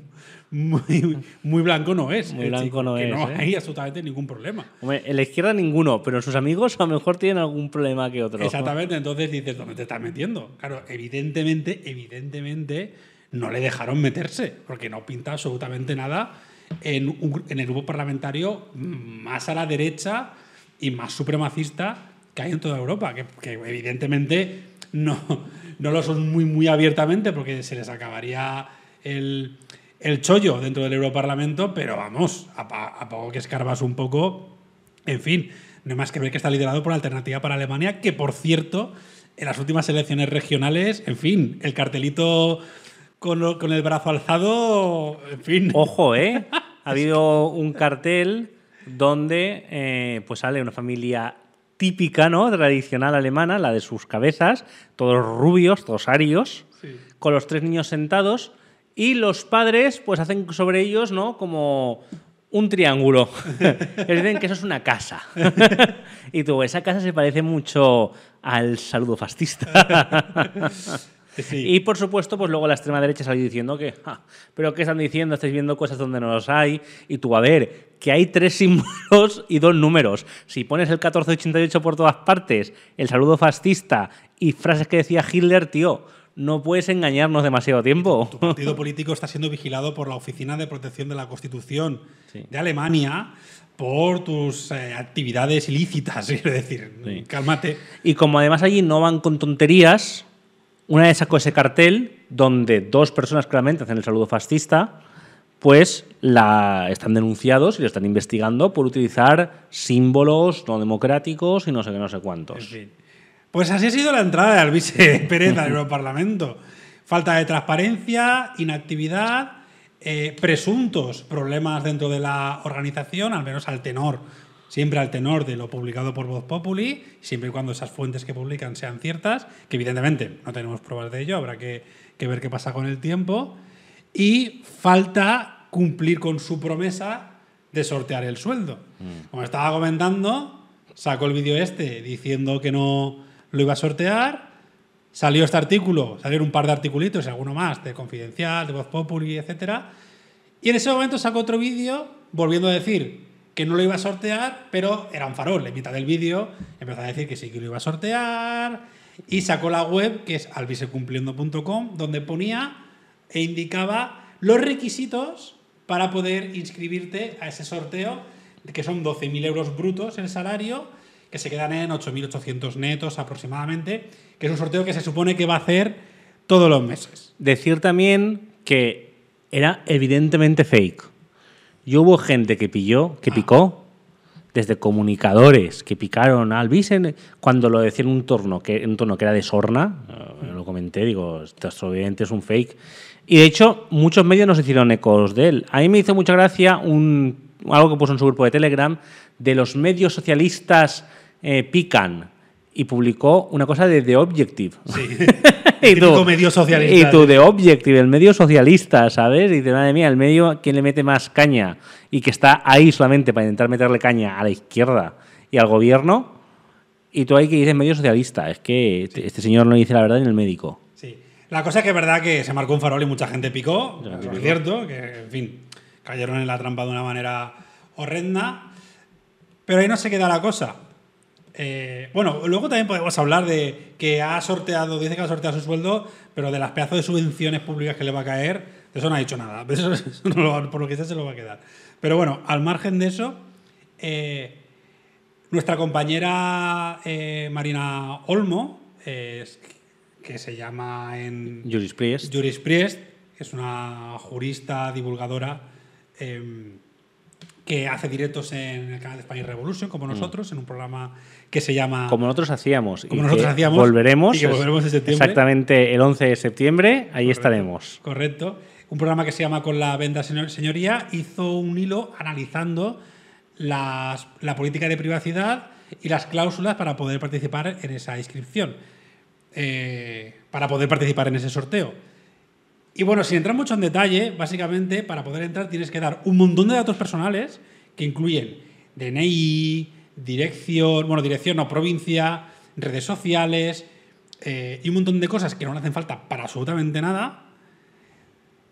muy, blanco no es. Muy blanco no es. No ¿eh? hay absolutamente ningún problema. Hombre, en la izquierda ninguno, pero sus amigos a lo mejor tienen algún problema que otro. Exactamente, entonces dices, ¿dónde te estás metiendo? Claro, evidentemente, evidentemente no le dejaron meterse, porque no pinta absolutamente nada en, en el grupo parlamentario más a la derecha y más supremacista que hay en toda Europa, que, evidentemente no, no lo son muy, muy abiertamente porque se les acabaría el, chollo dentro del Europarlamento, pero vamos, a, poco que escarbas un poco, en fin, no es más que ver que está liderado por Alternativa para Alemania, que por cierto, en las últimas elecciones regionales, en fin, el cartelito con, el brazo alzado, en fin. Ojo, ¿eh? Ha habido un cartel donde eh, pues sale una familia típica, ¿no? Tradicional alemana, la de sus cabezas, todos rubios, todos arios, con los tres niños sentados y los padres pues hacen sobre ellos, ¿no? Como un triángulo. Les dicen que eso es una casa. y tú, esa casa se parece mucho al saludo fascista. Y por supuesto, pues luego la extrema derecha salió diciendo que, pero ¿qué están diciendo? Estáis viendo cosas donde no los hay. Y tú, a ver, que hay tres símbolos y dos números. Si pones el 1488 por todas partes, el saludo fascista y frases que decía Hitler, tío, no puedes engañarnos demasiado tiempo. Tu partido político está siendo vigilado por la Oficina de Protección de la Constitución de Alemania por tus eh, actividades ilícitas, quiero decir, cálmate. Y como además allí no van con tonterías, una vez sacó ese cartel donde dos personas claramente hacen el saludo fascista, pues la están denunciados y lo están investigando por utilizar símbolos no democráticos y no sé qué, no sé cuántos. Pues así ha sido la entrada de Alvise Pérez al Parlamento. Falta de transparencia, inactividad, eh, presuntos problemas dentro de la organización, al menos al tenor siempre al tenor de lo publicado por Voz Populi, siempre y cuando esas fuentes que publican sean ciertas, que evidentemente no tenemos pruebas de ello, habrá que, ver qué pasa con el tiempo, y falta cumplir con su promesa de sortear el sueldo. Mm. Como estaba comentando, sacó el vídeo este diciendo que no lo iba a sortear, salió este artículo, salieron un par de articulitos y alguno más, de Confidencial, de Voz Populi, etc. Y en ese momento sacó otro vídeo volviendo a decir que no lo iba a sortear, pero era un farol. En mitad del vídeo empezó a decir que sí que lo iba a sortear y sacó la web que es albisecumpliendo.com donde ponía e indicaba los requisitos para poder inscribirte a ese sorteo, que son 12.000 euros brutos el salario, que se quedan en 8.800 netos aproximadamente, que es un sorteo que se supone que va a hacer todos los meses. Decir también que era evidentemente fake. Y hubo gente que pilló, que ah. picó, desde comunicadores que picaron a Alvisen cuando lo decían en un torno que, era de sorna, eh, lo comenté, digo, esto obviamente es un fake. Y de hecho, muchos medios nos hicieron ecos de él. A mí me hizo mucha gracia un, algo que puso en su grupo de Telegram de los medios socialistas eh, pican y publicó una cosa de The Objective. Sí. y tú, medio socialista. Y tú, The Objective, el medio socialista, ¿sabes? Y dices, madre mía, el medio, ...quien le mete más caña? Y que está ahí solamente para intentar meterle caña a la izquierda y al gobierno. Y tú ahí que dices medio socialista. Es que este, este señor no dice la verdad ni el médico. Sí. La cosa es que es verdad que se marcó un farol y mucha gente picó. es cierto, que, en fin, cayeron en la trampa de una manera horrenda. Pero ahí no se queda la cosa. Eh, bueno, luego también podemos hablar de que ha sorteado, dice que ha sorteado su sueldo, pero de las pedazos de subvenciones públicas que le va a caer, de eso no ha dicho nada. por lo que sea se lo va a quedar. Pero bueno, al margen de eso, eh, nuestra compañera eh, Marina Olmo, que se llama en. Juris Priest. Juris Priest, es una jurista, divulgadora em, que hace directos en el canal de Spanish Revolution, como mm. nosotros, en un programa que se llama... Como nosotros hacíamos. Volveremos. Y volveremos en este septiembre. Exactamente el 11 de septiembre, ahí estaremos. Correcto. Un programa que se llama Con la venda señoría hizo un hilo analizando la política de privacidad y las cláusulas para poder participar en esa inscripción, eh, para poder participar en ese sorteo. Y bueno, sin entrar mucho en detalle, básicamente para poder entrar tienes que dar un montón de datos personales que incluyen DNI, dirección, bueno, dirección no, provincia, redes sociales eh, y un montón de cosas que no hacen falta para absolutamente nada.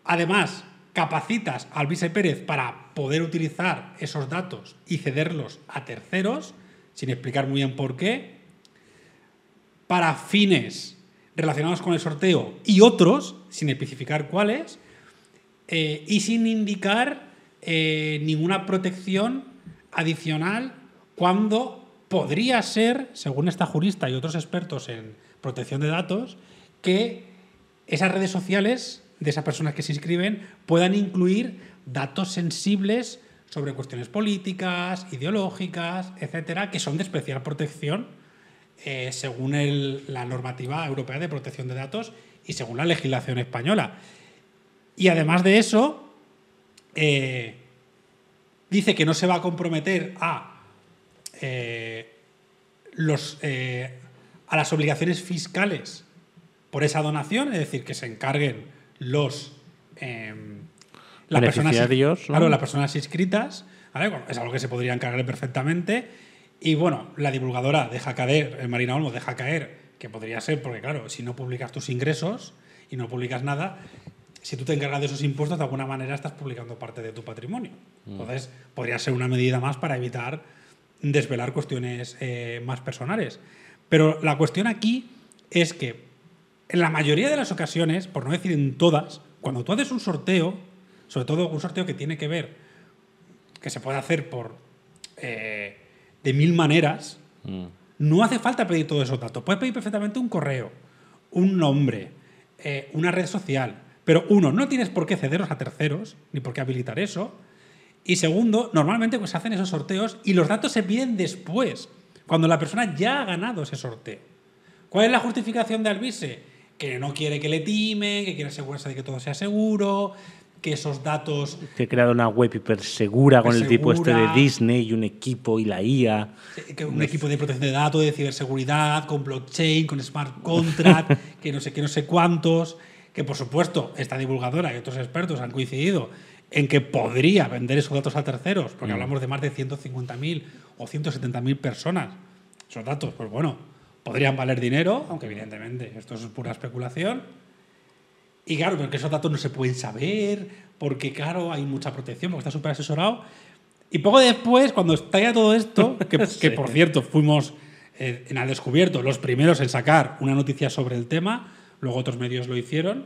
Además, capacitas al vice Pérez para poder utilizar esos datos y cederlos a terceros, sin explicar muy bien por qué, para fines relacionados con el sorteo y otros, sin especificar cuáles, eh, y sin indicar eh, ninguna protección adicional cuando podría ser, según esta jurista y otros expertos en protección de datos, que esas redes sociales de esas personas que se inscriben puedan incluir datos sensibles sobre cuestiones políticas, ideológicas, etcétera, que son de especial protección eh, según la normativa europea de protección de datos y según la legislación española. Y además de eso, eh, dice que no se va a comprometer a eh, eh, a las obligaciones fiscales por esa donación, es decir, que se encarguen los em, las personas, claro, las personas inscritas, es algo que se podría encargar perfectamente. Y bueno, la divulgadora deja caer, eh, Marina Olmo deja caer, que podría ser, porque claro, si no publicas tus ingresos y no publicas nada, si tú te encargas de esos impuestos, de alguna manera estás publicando parte de tu patrimonio. Mm. Entonces, podría ser una medida más para evitar desvelar cuestiones eh, más personales. Pero la cuestión aquí es que en la mayoría de las ocasiones, por no decir en todas, cuando tú haces un sorteo, sobre todo un sorteo que tiene que ver, que se puede hacer por eh, de mil maneras, mm. no hace falta pedir todos esos datos. Puedes pedir perfectamente un correo, un nombre, eh, una red social, pero uno, no tienes por qué cederos a terceros, ni por qué habilitar eso. Y segundo, normalmente pues hacen esos sorteos y los datos se piden después, cuando la persona ya ha ganado ese sorteo. ¿Cuál es la justificación de Albise? Que no quiere que le time que quiere asegurarse de que todo sea seguro, que esos datos... Que ha creado una web hipersegura con el tipo este de Disney y un equipo y la IA. Que un equipo de protección de datos, de ciberseguridad, con blockchain, con smart contract, que no sé qué, no sé cuántos, que por supuesto esta divulgadora y otros expertos han coincidido en que podría vender esos datos a terceros, porque mm. hablamos de más de 150.000 o 170.000 personas. Esos datos, pues bueno, podrían valer dinero, aunque evidentemente esto es pura especulación. Y claro, porque esos datos no se pueden saber, porque claro, hay mucha protección, porque está súper asesorado. Y poco después, cuando estalla todo esto, que, por cierto fuimos eh, en al descubierto los primeros en sacar una noticia sobre el tema, luego otros medios lo hicieron,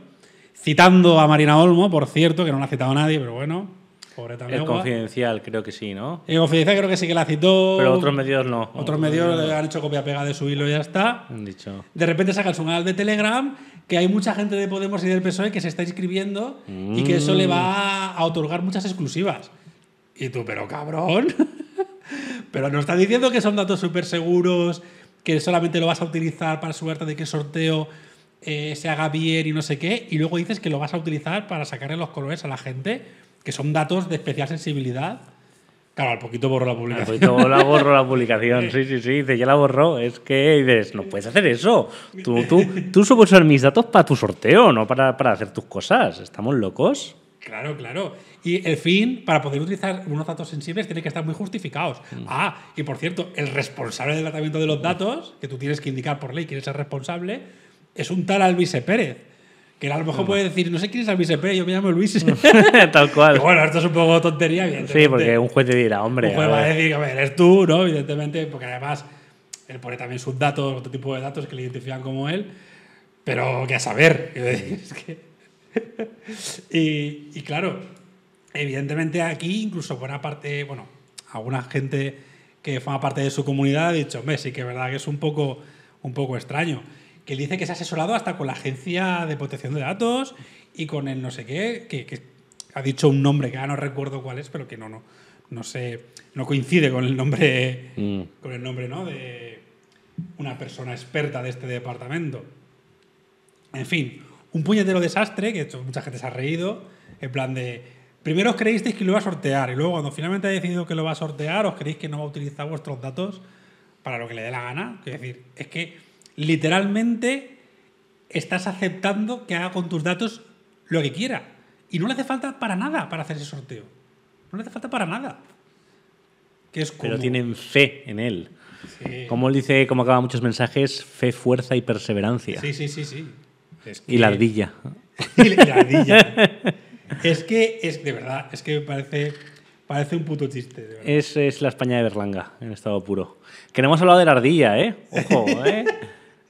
Citando a Marina Olmo, por cierto, que no ha citado nadie, pero bueno, pobre también. El confidencial, creo que sí, ¿no? El confidencial creo que sí que la citó. Pero otros medios no. Otros, medios, le han hecho copia-pega de su hilo y ya está. dicho. De repente saca el canal de Telegram que hay mucha gente de Podemos y del PSOE que se está inscribiendo y que eso le va a otorgar muchas exclusivas. Y tú, pero cabrón. pero no está diciendo que son datos súper seguros, que solamente lo vas a utilizar para suerte de qué sorteo eh, se haga bien y no sé qué, y luego dices que lo vas a utilizar para sacarle los colores a la gente, que son datos de especial sensibilidad. Claro, al poquito borro la publicación. Al poquito la la publicación, sí, sí, sí. Dice, ya la borro Es que dices, no puedes hacer eso. Tú, tú, tú usar mis datos para tu sorteo, no para, para, hacer tus cosas. ¿Estamos locos? Claro, claro. Y el fin, para poder utilizar unos datos sensibles, tiene que estar muy justificados. Mm. Ah, y por cierto, el responsable del tratamiento de los datos, que tú tienes que indicar por ley quién es el responsable, es un tal Alvise Pérez. Que a lo mejor ah. puede decir, no sé quién es Alvise Pérez, yo me llamo Luis. Tal cual. bueno, esto es un poco tontería, Sí, porque un juez te dirá, hombre. Un juez va a decir, a ver, eres tú, ¿no? Evidentemente, porque además él pone también sus datos, otro tipo de datos que le identifican como él. Pero que a saber. y, claro, evidentemente aquí, incluso buena parte, bueno, alguna gente que forma parte de su comunidad ha dicho, hombre, sí que es verdad que es un poco, un poco extraño que dice que se ha asesorado hasta con la Agencia de Protección de Datos y con el no sé qué, que, ha dicho un nombre que ahora no recuerdo cuál es, pero que no, no, no sé, no coincide con el nombre, mm. con el nombre, De una persona experta de este departamento. En fin, un puñetero desastre, que mucha gente se ha reído, en plan de, primero os creísteis que lo iba a sortear y luego cuando finalmente ha decidido que lo va a sortear, os creéis que no va a utilizar vuestros datos para lo que le dé la gana. Es decir, es que literalmente estás aceptando que haga con tus datos lo que quiera. Y no le hace falta para nada para hacer ese sorteo. No le hace falta para nada. Que es como... Pero tienen fe en él. Como él dice, como acaba muchos mensajes, fe, fuerza y perseverancia. Sí, sí, sí, sí. Y la ardilla. y la ardilla. es que es de verdad, es que me parece Parece un puto chiste. es, es la España de Berlanga, en estado puro. Que no hemos hablado de la ardilla, ¿eh? Ojo, ¿eh?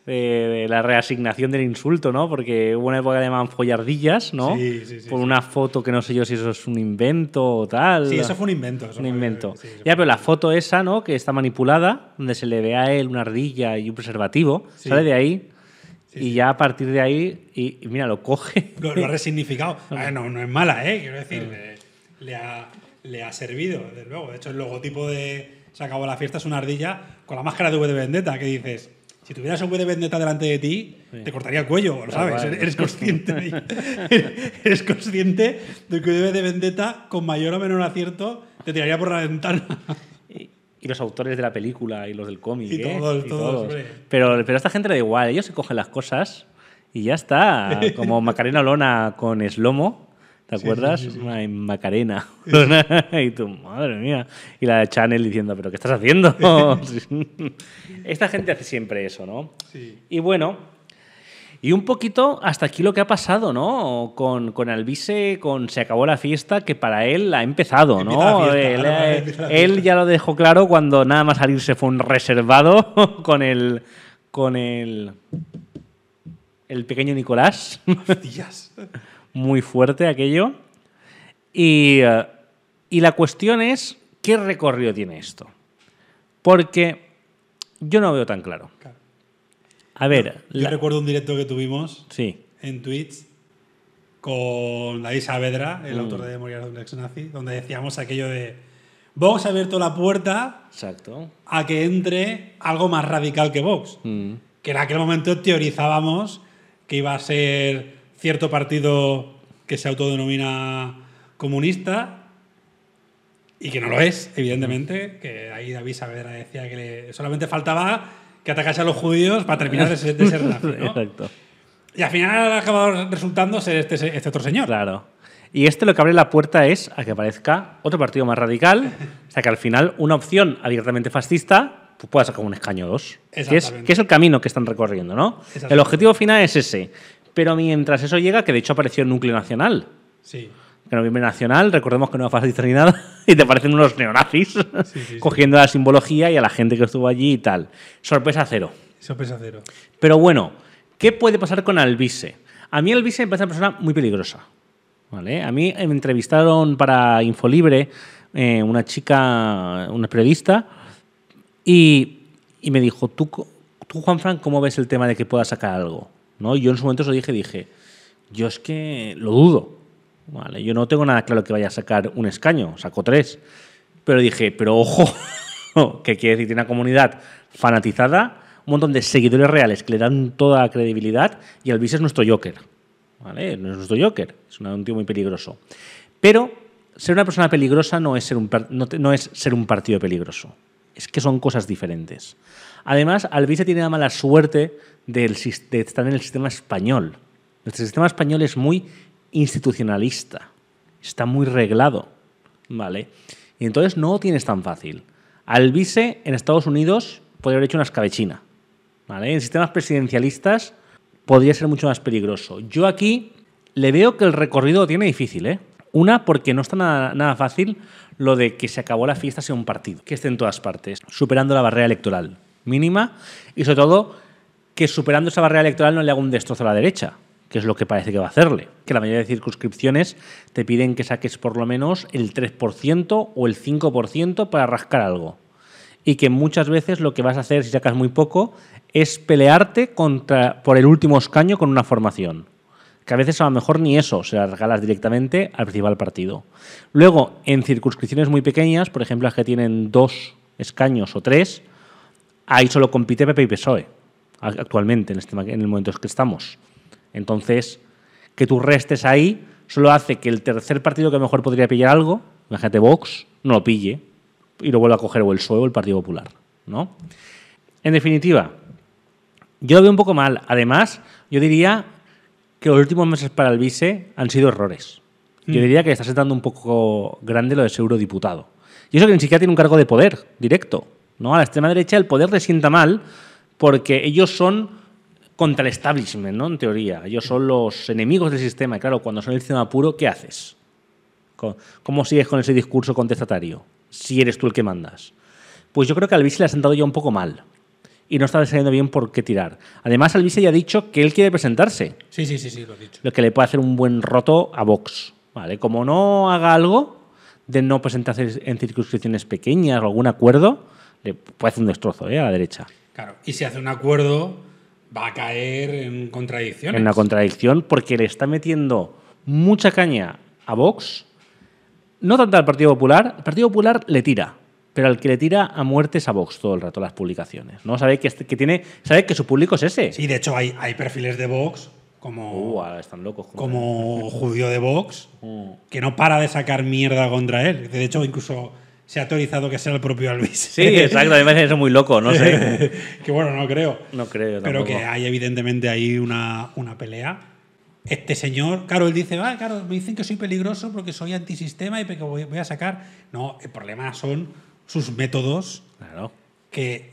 de, la reasignación del insulto, ¿no? Porque hubo una época que man llamaban follardillas, ¿no? Por una foto que no sé yo si eso es un invento o tal. Sí, eso fue un invento. Eso un invento. ya, pero la foto esa, ¿no? Que está manipulada, donde se le ve a él una ardilla y un preservativo, sale de ahí. Y ya a partir de ahí, y, mira, lo coge. Lo, ha resignificado. Ah, no, no es mala, ¿eh? Quiero decir, le, ha, le ha servido, desde luego. De hecho, el logotipo de Se acabó la fiesta es una ardilla con la máscara de V de Vendetta, que dices, si tuvieras un güey de vendetta delante de ti, te cortaría el cuello, lo sabes. Eres consciente. eres consciente de que un güey de vendetta, con mayor o menor acierto, te tiraría por la ventana. Y, los autores de la película y los del cómic. Y, ¿eh? todos, todos, Pero, pero esta gente da igual. Ellos se cogen las cosas y ya está. Como Macarena Lona con Slomo ¿Te acuerdas? Una Macarena. y tu madre mía. Y la de Chanel diciendo, ¿pero qué estás haciendo? Esta gente hace siempre eso, ¿no? Sí. Y bueno, y un poquito hasta aquí lo que ha pasado, ¿no? Con, con Alvise, con Se acabó la fiesta, que para él ha empezado, ¿no? Eh, él, ya lo dejó claro cuando nada más se fue un reservado con el. con el. el pequeño Nicolás. Hostias muy fuerte aquello. Eh, y, la cuestión es, ¿qué recorrido tiene esto? Porque yo no veo tan claro. A ver. Yo, recuerdo un directo que tuvimos sí. en Twitch con David Saavedra, el mm. autor de Memorias de un ex nazi, donde decíamos aquello de. Vox ha abierto la puerta Exacto. a que entre algo más radical que Vox. Mm. Que en aquel momento teorizábamos que iba a ser cierto partido que se autodenomina comunista y que no lo es, evidentemente, que ahí David Saavedra decía que solamente faltaba que atacase a los judíos para terminar de ser, Y al final ha acabado resultando ser este, este otro señor. Claro. Y este lo que abre la puerta es a que aparezca otro partido más radical, o sea que al final una opción abiertamente fascista pues pueda sacar un escaño o dos, que es, que es el camino que están recorriendo. ¿no? El objetivo final es ese, pero mientras eso llega, que de hecho apareció el Núcleo Nacional. Sí. Que viene Nacional, recordemos que no a ni nada, y te parecen unos neonazis cogiendo la simbología y a la gente que estuvo allí y tal. Sorpresa cero. Sorpresa cero. Pero bueno, ¿qué puede pasar con Albise? A mí Albise me parece una persona muy peligrosa. ¿vale? A mí me entrevistaron para Infolibre eh, una chica, una periodista, y, me dijo, ¿Tú, tú, Juanfran, ¿cómo ves el tema de que pueda sacar algo? ¿no? Yo en su momento eso dije, dije, yo es que lo dudo, ¿vale? Yo no tengo nada claro que vaya a sacar un escaño, saco tres. Pero dije, pero ojo, que quiere decir, tiene una comunidad fanatizada, un montón de seguidores reales que le dan toda la credibilidad y vice es nuestro Joker, ¿vale? No es nuestro Joker, es un tío muy peligroso. Pero ser una persona peligrosa no es ser no es ser un partido peligroso. Es que son cosas diferentes. Además, vice tiene la mala suerte de, estar en el sistema español. Nuestro sistema español es muy institucionalista, está muy reglado, ¿vale? Y entonces no lo tienes tan fácil. vice, en Estados Unidos podría haber hecho una escabechina, ¿vale? En sistemas presidencialistas podría ser mucho más peligroso. Yo aquí le veo que el recorrido tiene difícil, ¿eh? Una, porque no está nada, nada fácil lo de que se acabó la fiesta sea un partido, que esté en todas partes, superando la barrera electoral mínima y sobre todo que superando esa barrera electoral no le haga un destrozo a la derecha, que es lo que parece que va a hacerle. Que la mayoría de circunscripciones te piden que saques por lo menos el 3% o el 5% para rascar algo. Y que muchas veces lo que vas a hacer si sacas muy poco es pelearte contra, por el último escaño con una formación. Que a veces a lo mejor ni eso se las regalas directamente al principal partido. Luego, en circunscripciones muy pequeñas, por ejemplo las que tienen dos escaños o tres, ahí solo compite PP y PSOE actualmente, este en, el momento en que estamos. Entonces, que tú restes ahí solo hace que el tercer partido que mejor podría pillar algo, imagínate Vox, no lo pille y lo vuelva a coger o el PSOE o el Partido Popular. ¿no? En definitiva, yo lo veo un poco mal. Además, yo diría que los últimos meses para el vice han sido errores. Yo mm. diría que está sentando un poco grande lo de ser eurodiputado. Y eso que ni siquiera tiene un cargo de poder directo. ¿no? A la extrema derecha el poder le sienta mal porque ellos son contra el establishment, ¿no? En teoría. Ellos son los enemigos del sistema. Y claro, cuando son el sistema puro, ¿qué haces? ¿Cómo sigues con ese discurso contestatario? Si eres tú el que mandas. Pues yo creo que al Alvise le ha sentado ya un poco mal. Y no está sabiendo bien por qué tirar. Además, Alvise ya ha dicho que él quiere presentarse. Sí, sí, sí, lo ha dicho. Lo que le puede hacer un buen roto a Vox. ¿Vale? Como no haga algo de no presentarse en circunscripciones pequeñas o algún acuerdo, puede hacer un destrozo ¿eh? a la derecha. Claro, y si hace un acuerdo va a caer en contradicciones. En la contradicción porque le está metiendo mucha caña a Vox, no tanto al Partido Popular, el Partido Popular le tira, pero al que le tira a muerte es a Vox todo el rato las publicaciones, ¿no? Sabe este, que, tiene, sabe que su público es ese. Sí, de hecho hay, hay perfiles de Vox como uh, están locos como judío de Vox mm. que no para de sacar mierda contra él. De hecho, incluso se ha autorizado que sea el propio Alvis. Sí, exacto, a mí me eso muy loco, no sé. que bueno, no creo. No creo, tampoco. Pero que hay evidentemente ahí una, una pelea. Este señor, claro, él dice, ah, claro, me dicen que soy peligroso porque soy antisistema y que voy, a sacar. No, el problema son sus métodos que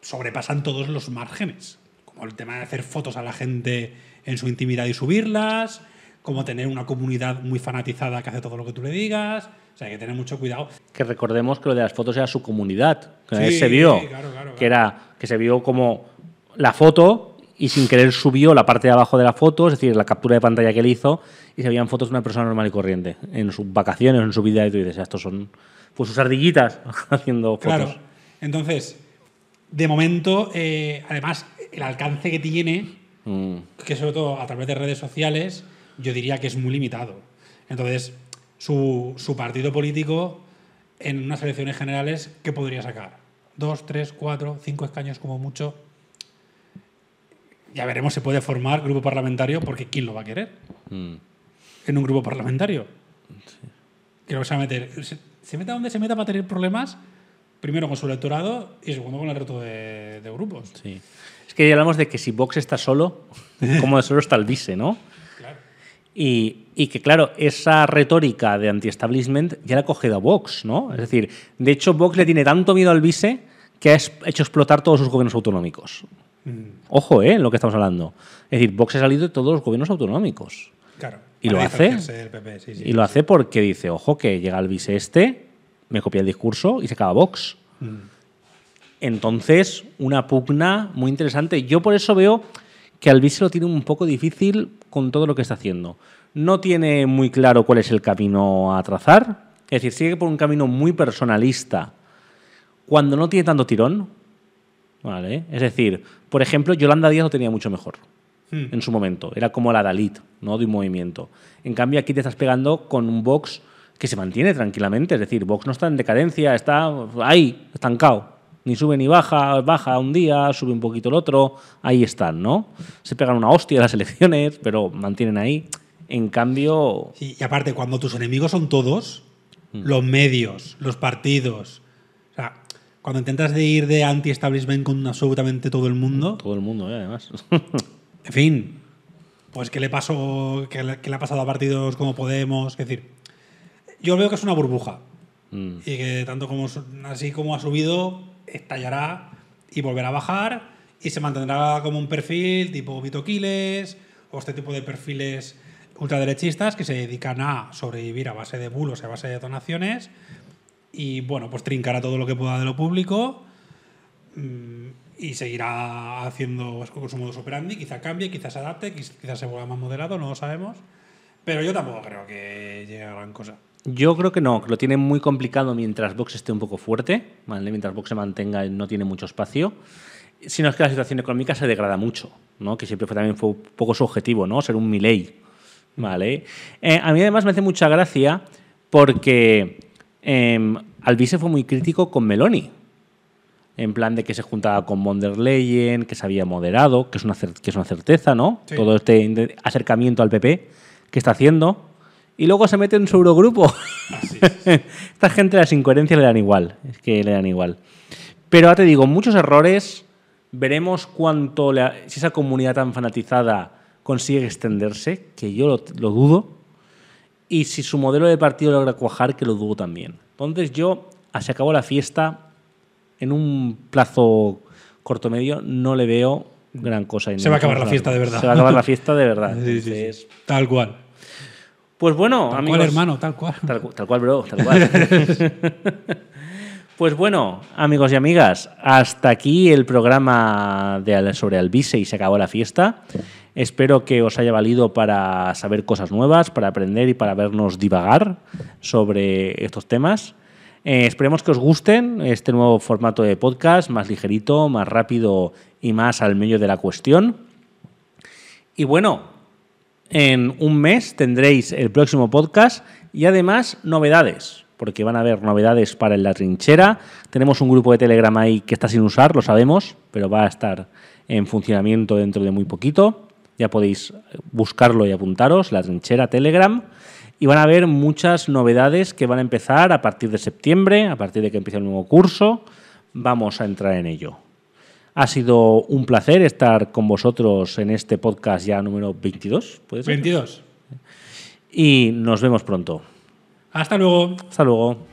sobrepasan todos los márgenes. Como el tema de hacer fotos a la gente en su intimidad y subirlas, como tener una comunidad muy fanatizada que hace todo lo que tú le digas. O sea, hay que tener mucho cuidado. Que recordemos que lo de las fotos era su comunidad, que se vio, que era que se vio como la foto y sin querer subió la parte de abajo de la foto, es decir, la captura de pantalla que él hizo y se veían fotos de una persona normal y corriente en sus vacaciones, en su vida y tú dices, ah, estos son pues sus ardillitas haciendo fotos. Claro. Entonces, de momento, eh, además, el alcance que tiene, mm. que sobre todo a través de redes sociales, yo diría que es muy limitado. Entonces, su, partido político en unas elecciones generales, ¿qué podría sacar? Dos, tres, cuatro, cinco escaños como mucho. Ya veremos, se puede formar grupo parlamentario porque ¿quién lo va a querer? Mm. En un grupo parlamentario. Creo que se va a meter. Se, meta donde se meta para tener problemas, primero con su electorado y segundo con el resto de, grupos. Sí. Es que hablamos de que si Vox está solo, como de solo está el vice, ¿no? Y, que, claro, esa retórica de anti-establishment ya la ha cogido a Vox, ¿no? Es decir, de hecho, Vox le tiene tanto miedo al vice que ha hecho explotar todos sus gobiernos autonómicos. Mm. Ojo, ¿eh? En lo que estamos hablando. Es decir, Vox ha salido de todos los gobiernos autonómicos. Claro. Y lo hace. y lo hace porque dice, ojo, que llega el vice este, me copia el discurso y se acaba Vox. Mm. Entonces, una pugna muy interesante. Yo por eso veo que al lo tiene un poco difícil con todo lo que está haciendo. No tiene muy claro cuál es el camino a trazar, es decir, sigue por un camino muy personalista cuando no tiene tanto tirón. ¿vale? Es decir, por ejemplo, Yolanda Díaz lo tenía mucho mejor hmm. en su momento. Era como la Dalit ¿no? de un movimiento. En cambio, aquí te estás pegando con un box que se mantiene tranquilamente. Es decir, box no está en decadencia, está ahí, estancado. Ni sube ni baja, baja un día, sube un poquito el otro, ahí están, ¿no? Se pegan una hostia las elecciones, pero mantienen ahí. En cambio... y aparte, cuando tus enemigos son todos, mm. los medios, los partidos, o sea, cuando intentas de ir de anti-establishment con absolutamente todo el mundo... Mm, todo el mundo, eh, además. en fin, pues ¿qué le, pasó, le, ha pasado a partidos como Podemos? Es decir, yo veo que es una burbuja. Mm. Y que tanto como así como ha subido, estallará y volverá a bajar y se mantendrá como un perfil tipo Vito Quiles o este tipo de perfiles ultraderechistas que se dedican a sobrevivir a base de bulos, a base de donaciones y bueno, pues trincará todo lo que pueda de lo público mm, y seguirá haciendo con su modo operandi, quizá cambie, quizás se adapte, quizás se vuelva más moderado, no lo sabemos, pero yo tampoco creo que llegue a gran cosa. Yo creo que no, lo tiene muy complicado mientras Vox esté un poco fuerte, mientras Vox se mantenga y no tiene mucho espacio sino es que la situación económica se degrada mucho, que siempre fue, también fue un poco su objetivo, ¿no? ser un Milley. ¿vale? Eh, a mí además me hace mucha gracia porque eh, em, Alvise fue muy crítico con Meloni, en plan de que se juntaba con von Leyen, que se había moderado, que es una, que es una certeza, ¿no? Todo este acercamiento al PP que está haciendo y luego se mete en su eurogrupo. Esta gente las incoherencias le dan igual, es que le dan igual. Pero ya te digo, muchos errores, veremos cuánto, si esa comunidad tan fanatizada consigue extenderse, que yo lo, dudo, y si su modelo de partido logra cuajar, que lo dudo también. Entonces yo, se acabó la fiesta, en un plazo corto medio, no le veo gran cosa. Se va a acabar la fiesta de verdad. Se va a acabar la fiesta de verdad. Tal cual. Pues bueno, tal amigos. hermano, tal cual. Tal, cual, bro, tal cual. pues bueno, amigos y amigas, hasta aquí el programa de, sobre Albise y se acabó la fiesta. Espero que os haya valido para saber cosas nuevas, para aprender y para vernos divagar sobre estos temas. Eh, esperemos que os gusten este nuevo formato de podcast, más ligerito, más rápido y más al medio de la cuestión. Y bueno, en un mes tendréis el próximo podcast y además novedades, porque van a haber novedades para la trinchera. Tenemos un grupo de Telegram ahí que está sin usar, lo sabemos, pero va a estar en funcionamiento dentro de muy poquito. Ya podéis buscarlo y apuntaros, la trinchera Telegram. Y van a haber muchas novedades que van a empezar a partir de septiembre, a partir de que empiece el nuevo curso. Vamos a entrar en ello. Ha sido un placer estar con vosotros en este podcast ya número 22, ¿puede 22. Y nos vemos pronto. Hasta luego. Hasta luego.